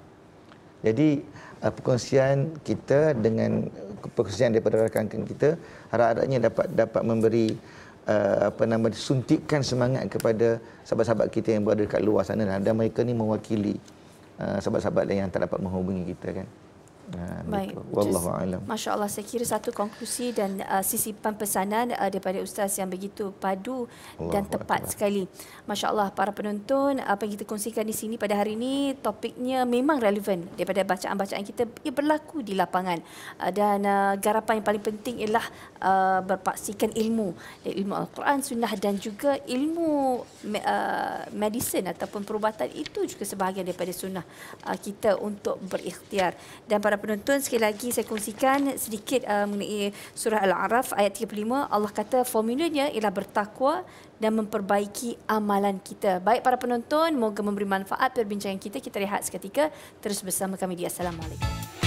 Jadi uh, perkongsian kita dengan perkongsian daripada rakan-rakan kita harap-harapnya dapat dapat memberi uh, apa nama suntikan semangat kepada sahabat-sahabat kita yang berada dekat luar sana dan mereka ni mewakili eh, sahabat-sahabat lain yang tak dapat menghubungi kita kan. Ah, Baik. Wallahu Masya-Allah saya kira satu konklusi dan uh, ah, sisipan pesanan uh, ah, daripada ustaz yang begitu padu Allah dan tepat Allah. sekali. Masya Allah para penonton apa yang kita kongsikan di sini pada hari ini topiknya memang relevan daripada bacaan-bacaan kita ia berlaku di lapangan ah, dan uh, garapan yang paling penting ialah uh, berpaksikan ilmu ilmu Al-Quran Sunnah dan juga ilmu uh, medicine ataupun perubatan itu juga sebahagian daripada Sunnah uh, kita untuk berikhtiar dan para penonton sekali lagi saya kongsikan sedikit uh, mengenai surah Al-Araf ayat 35 Allah kata formulanya ialah bertakwa dan memperbaiki amalan kita. Baik para penonton, moga memberi manfaat perbincangan kita. Kita rehat seketika. Terus bersama kami di Assalamualaikum.